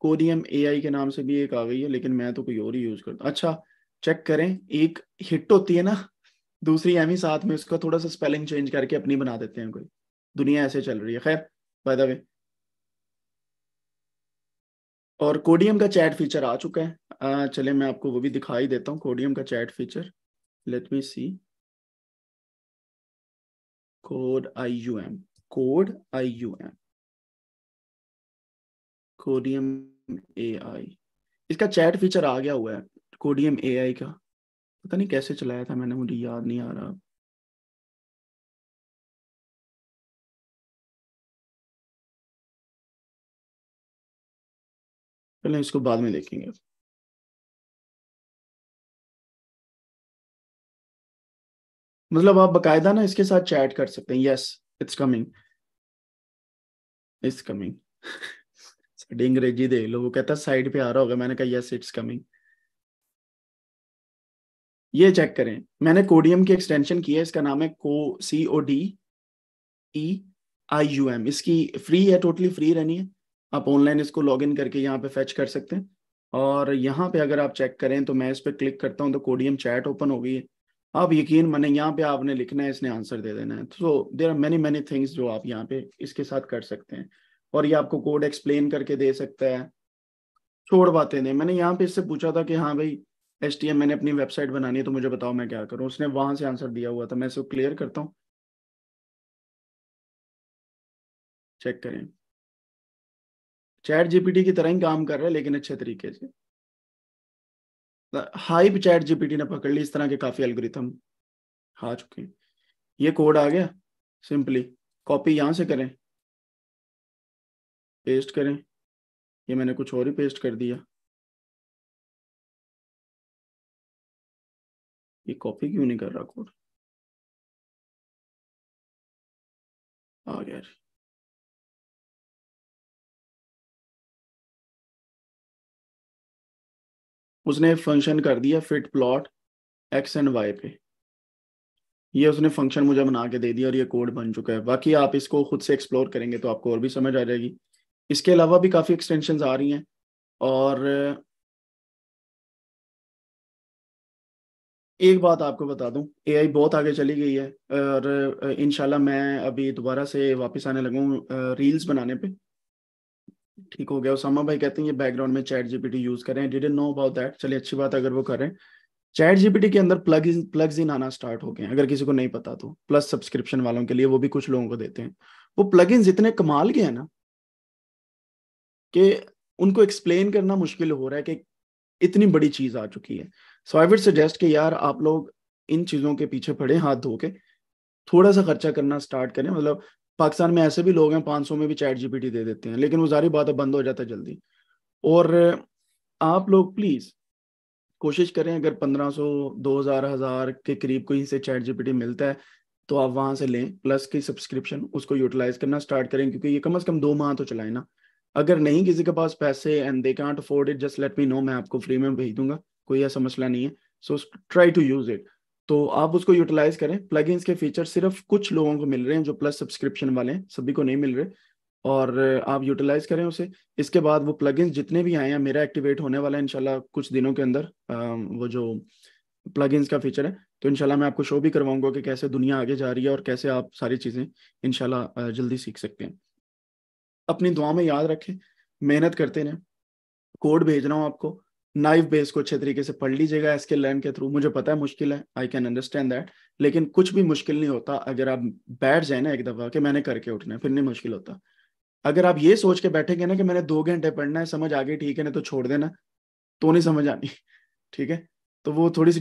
कोडियम एआई के नाम से भी एक आ गई है लेकिन मैं तो कोई और ही यूज करता अच्छा चेक करें एक हिट होती है ना दूसरी एम ही e साथ में उसका थोड़ा सा स्पेलिंग चेंज करके अपनी बना देते हैं कोई दुनिया ऐसे चल रही है खैर बाय द वे और कोडियम का चैट फीचर आ चुका है चले मैं आपको वो भी दिखाई देता हूँ कोडियम का chat feature let me see code I U M code I U M Codeium A I इसका चैट फीचर आ गया हुआ है कोडियम ए आई का पता नहीं कैसे चलाया था मैंने मुझे याद नहीं आ रहा चलें इसको बाद में देखेंगे मतलब आप बकायदा ना इसके साथ चैट कर सकते हैं yes it's coming it's coming साड़ी अंग्रेजी देख लो वो कहता साइड पे आ रहा होगा मैंने कहा यस इट्स कमिंग ये चेक करें मैंने कोडियम की एक्सटेंशन किया है इसका नाम है को C O D E I U M इसकी फ्री है टोटली फ्री रहनी है आप ऑनलाइन इसको लॉग इन करके यहाँ पे फैच कर सकते हैं और यहाँ पे अगर आप चेक करें तो मैं इस पर क्लिक करता हूँ तो कोडियम चैट ओपन हो गई है आप यकीन माने यहाँ पे आपने लिखना है इसने आंसर दे देना है तो there are many many things जो आप यहाँ पे इसके साथ कर सकते हैं और ये आपको कोड एक्सप्लेन करके दे सकता है छोड़ बातें नहीं मैंने यहाँ पे इससे पूछा था कि हाँ भाई एस मैंने अपनी वेबसाइट बनानी है तो मुझे बताओ मैं क्या करूँ उसने वहां से आंसर दिया हुआ था मैं इसको क्लियर करता हूँ चेक करें चैट जीपीटी की तरह ही काम कर रहे हैं लेकिन अच्छे तरीके से हाइप चैट जीपीटी ने पकड़ ली इस तरह के काफी एल्गोरिथम आ चुके हैं ये कोड आ गया सिंपली कॉपी यहां से करें पेस्ट करें ये मैंने कुछ और ही पेस्ट कर दिया ये कॉपी क्यों नहीं कर रहा कोड आ गया जी उसने फंक्शन कर दिया fit plot X and Y पे ये उसने फंक्शन मुझे बना के दे दिया और ये कोड बन चुका है बाकी आप इसको खुद से एक्सप्लोर करेंगे तो आपको और भी समझ आ जाएगी इसके अलावा भी काफ़ी एक्सटेंशन आ रही हैं और एक बात आपको बता दूं एआई बहुत आगे चली गई है और इनशाला मैं अभी दोबारा से वापस आने लगूँ रील्स बनाने पर ठीक हो गया उसामा भाई कहते हैं ये बैकग्राउंड में चैट जीपीटी यूज करें डिडेंट नो अबाउट दैट चलिए अच्छी बात अगर वो करें चैट जीपीटी के अंदर प्लग इन प्लग इन आना स्टार्ट हो गए अगर किसी को नहीं पता तो प्लस सब्सक्रिप्शन वालों के लिए वो भी कुछ लोगों को देते हैं वो प्लग इन इतने कमाल के हैं ना कि उनको एक्सप्लेन करना मुश्किल हो रहा है कि इतनी बड़ी चीज आ चुकी है सो आई वुड सजेस्ट कि यार आप लोग इन चीजों के पीछे पड़े हाथ धो के थोड़ा सा खर्चा करना स्टार्ट करें मतलब पाकिस्तान में ऐसे भी लोग हैं पाँच में भी चैट जीपीटी दे देते हैं लेकिन वो सारी बात बंद हो जाता है जल्दी और आप लोग प्लीज़ कोशिश करें अगर 1500 2000 हज़ार के करीब कोई से चैट जीपीटी मिलता है तो आप वहां से लें प्लस की सब्सक्रिप्शन उसको यूटिलाइज करना स्टार्ट करें क्योंकि ये कम अज़ कम दो माह तो चलाए ना अगर नहीं किसी के पास पैसे and they can't afford it just let me know मैं आपको फ्री में भेज दूंगा कोई ऐसा मसला नहीं है so try to use it तो आप उसको यूटिलाइज करें प्लग के फीचर सिर्फ कुछ लोगों को मिल रहे हैं जो प्लस सब्सक्रिप्शन वाले हैं सभी को नहीं मिल रहे और आप यूटिलाइज करें उसे इसके बाद वो प्लग जितने भी आए हैं मेरा एक्टिवेट होने वाला है इनशाला कुछ दिनों के अंदर वो जो प्लग का फीचर है तो इनशाला मैं आपको शो भी करवाऊंगा कि कैसे दुनिया आगे जा रही है और कैसे आप सारी चीज़ें इनशाला जल्दी सीख सकते हैं अपनी दुआ में याद रखें मेहनत करते रहें कोड भेज रहा हूँ आपको नाइव बेस को अच्छे तरीके से पढ़ लीजिएगा एसके लर्न के थ्रू मुझे पता है मुश्किल है आई कैन अंडरस्टैंड दैट लेकिन कुछ भी मुश्किल नहीं होता अगर आप बैठ जाए ना एक दफा कि मैंने करके उठना है फिर नहीं मुश्किल होता अगर आप ये सोच के बैठेंगे ना कि मैंने दो घंटे पढ़ना है समझ आ गई ठीक है ना तो छोड़ देना तो नहीं समझ आनी ठीक है तो वो थोड़ी सी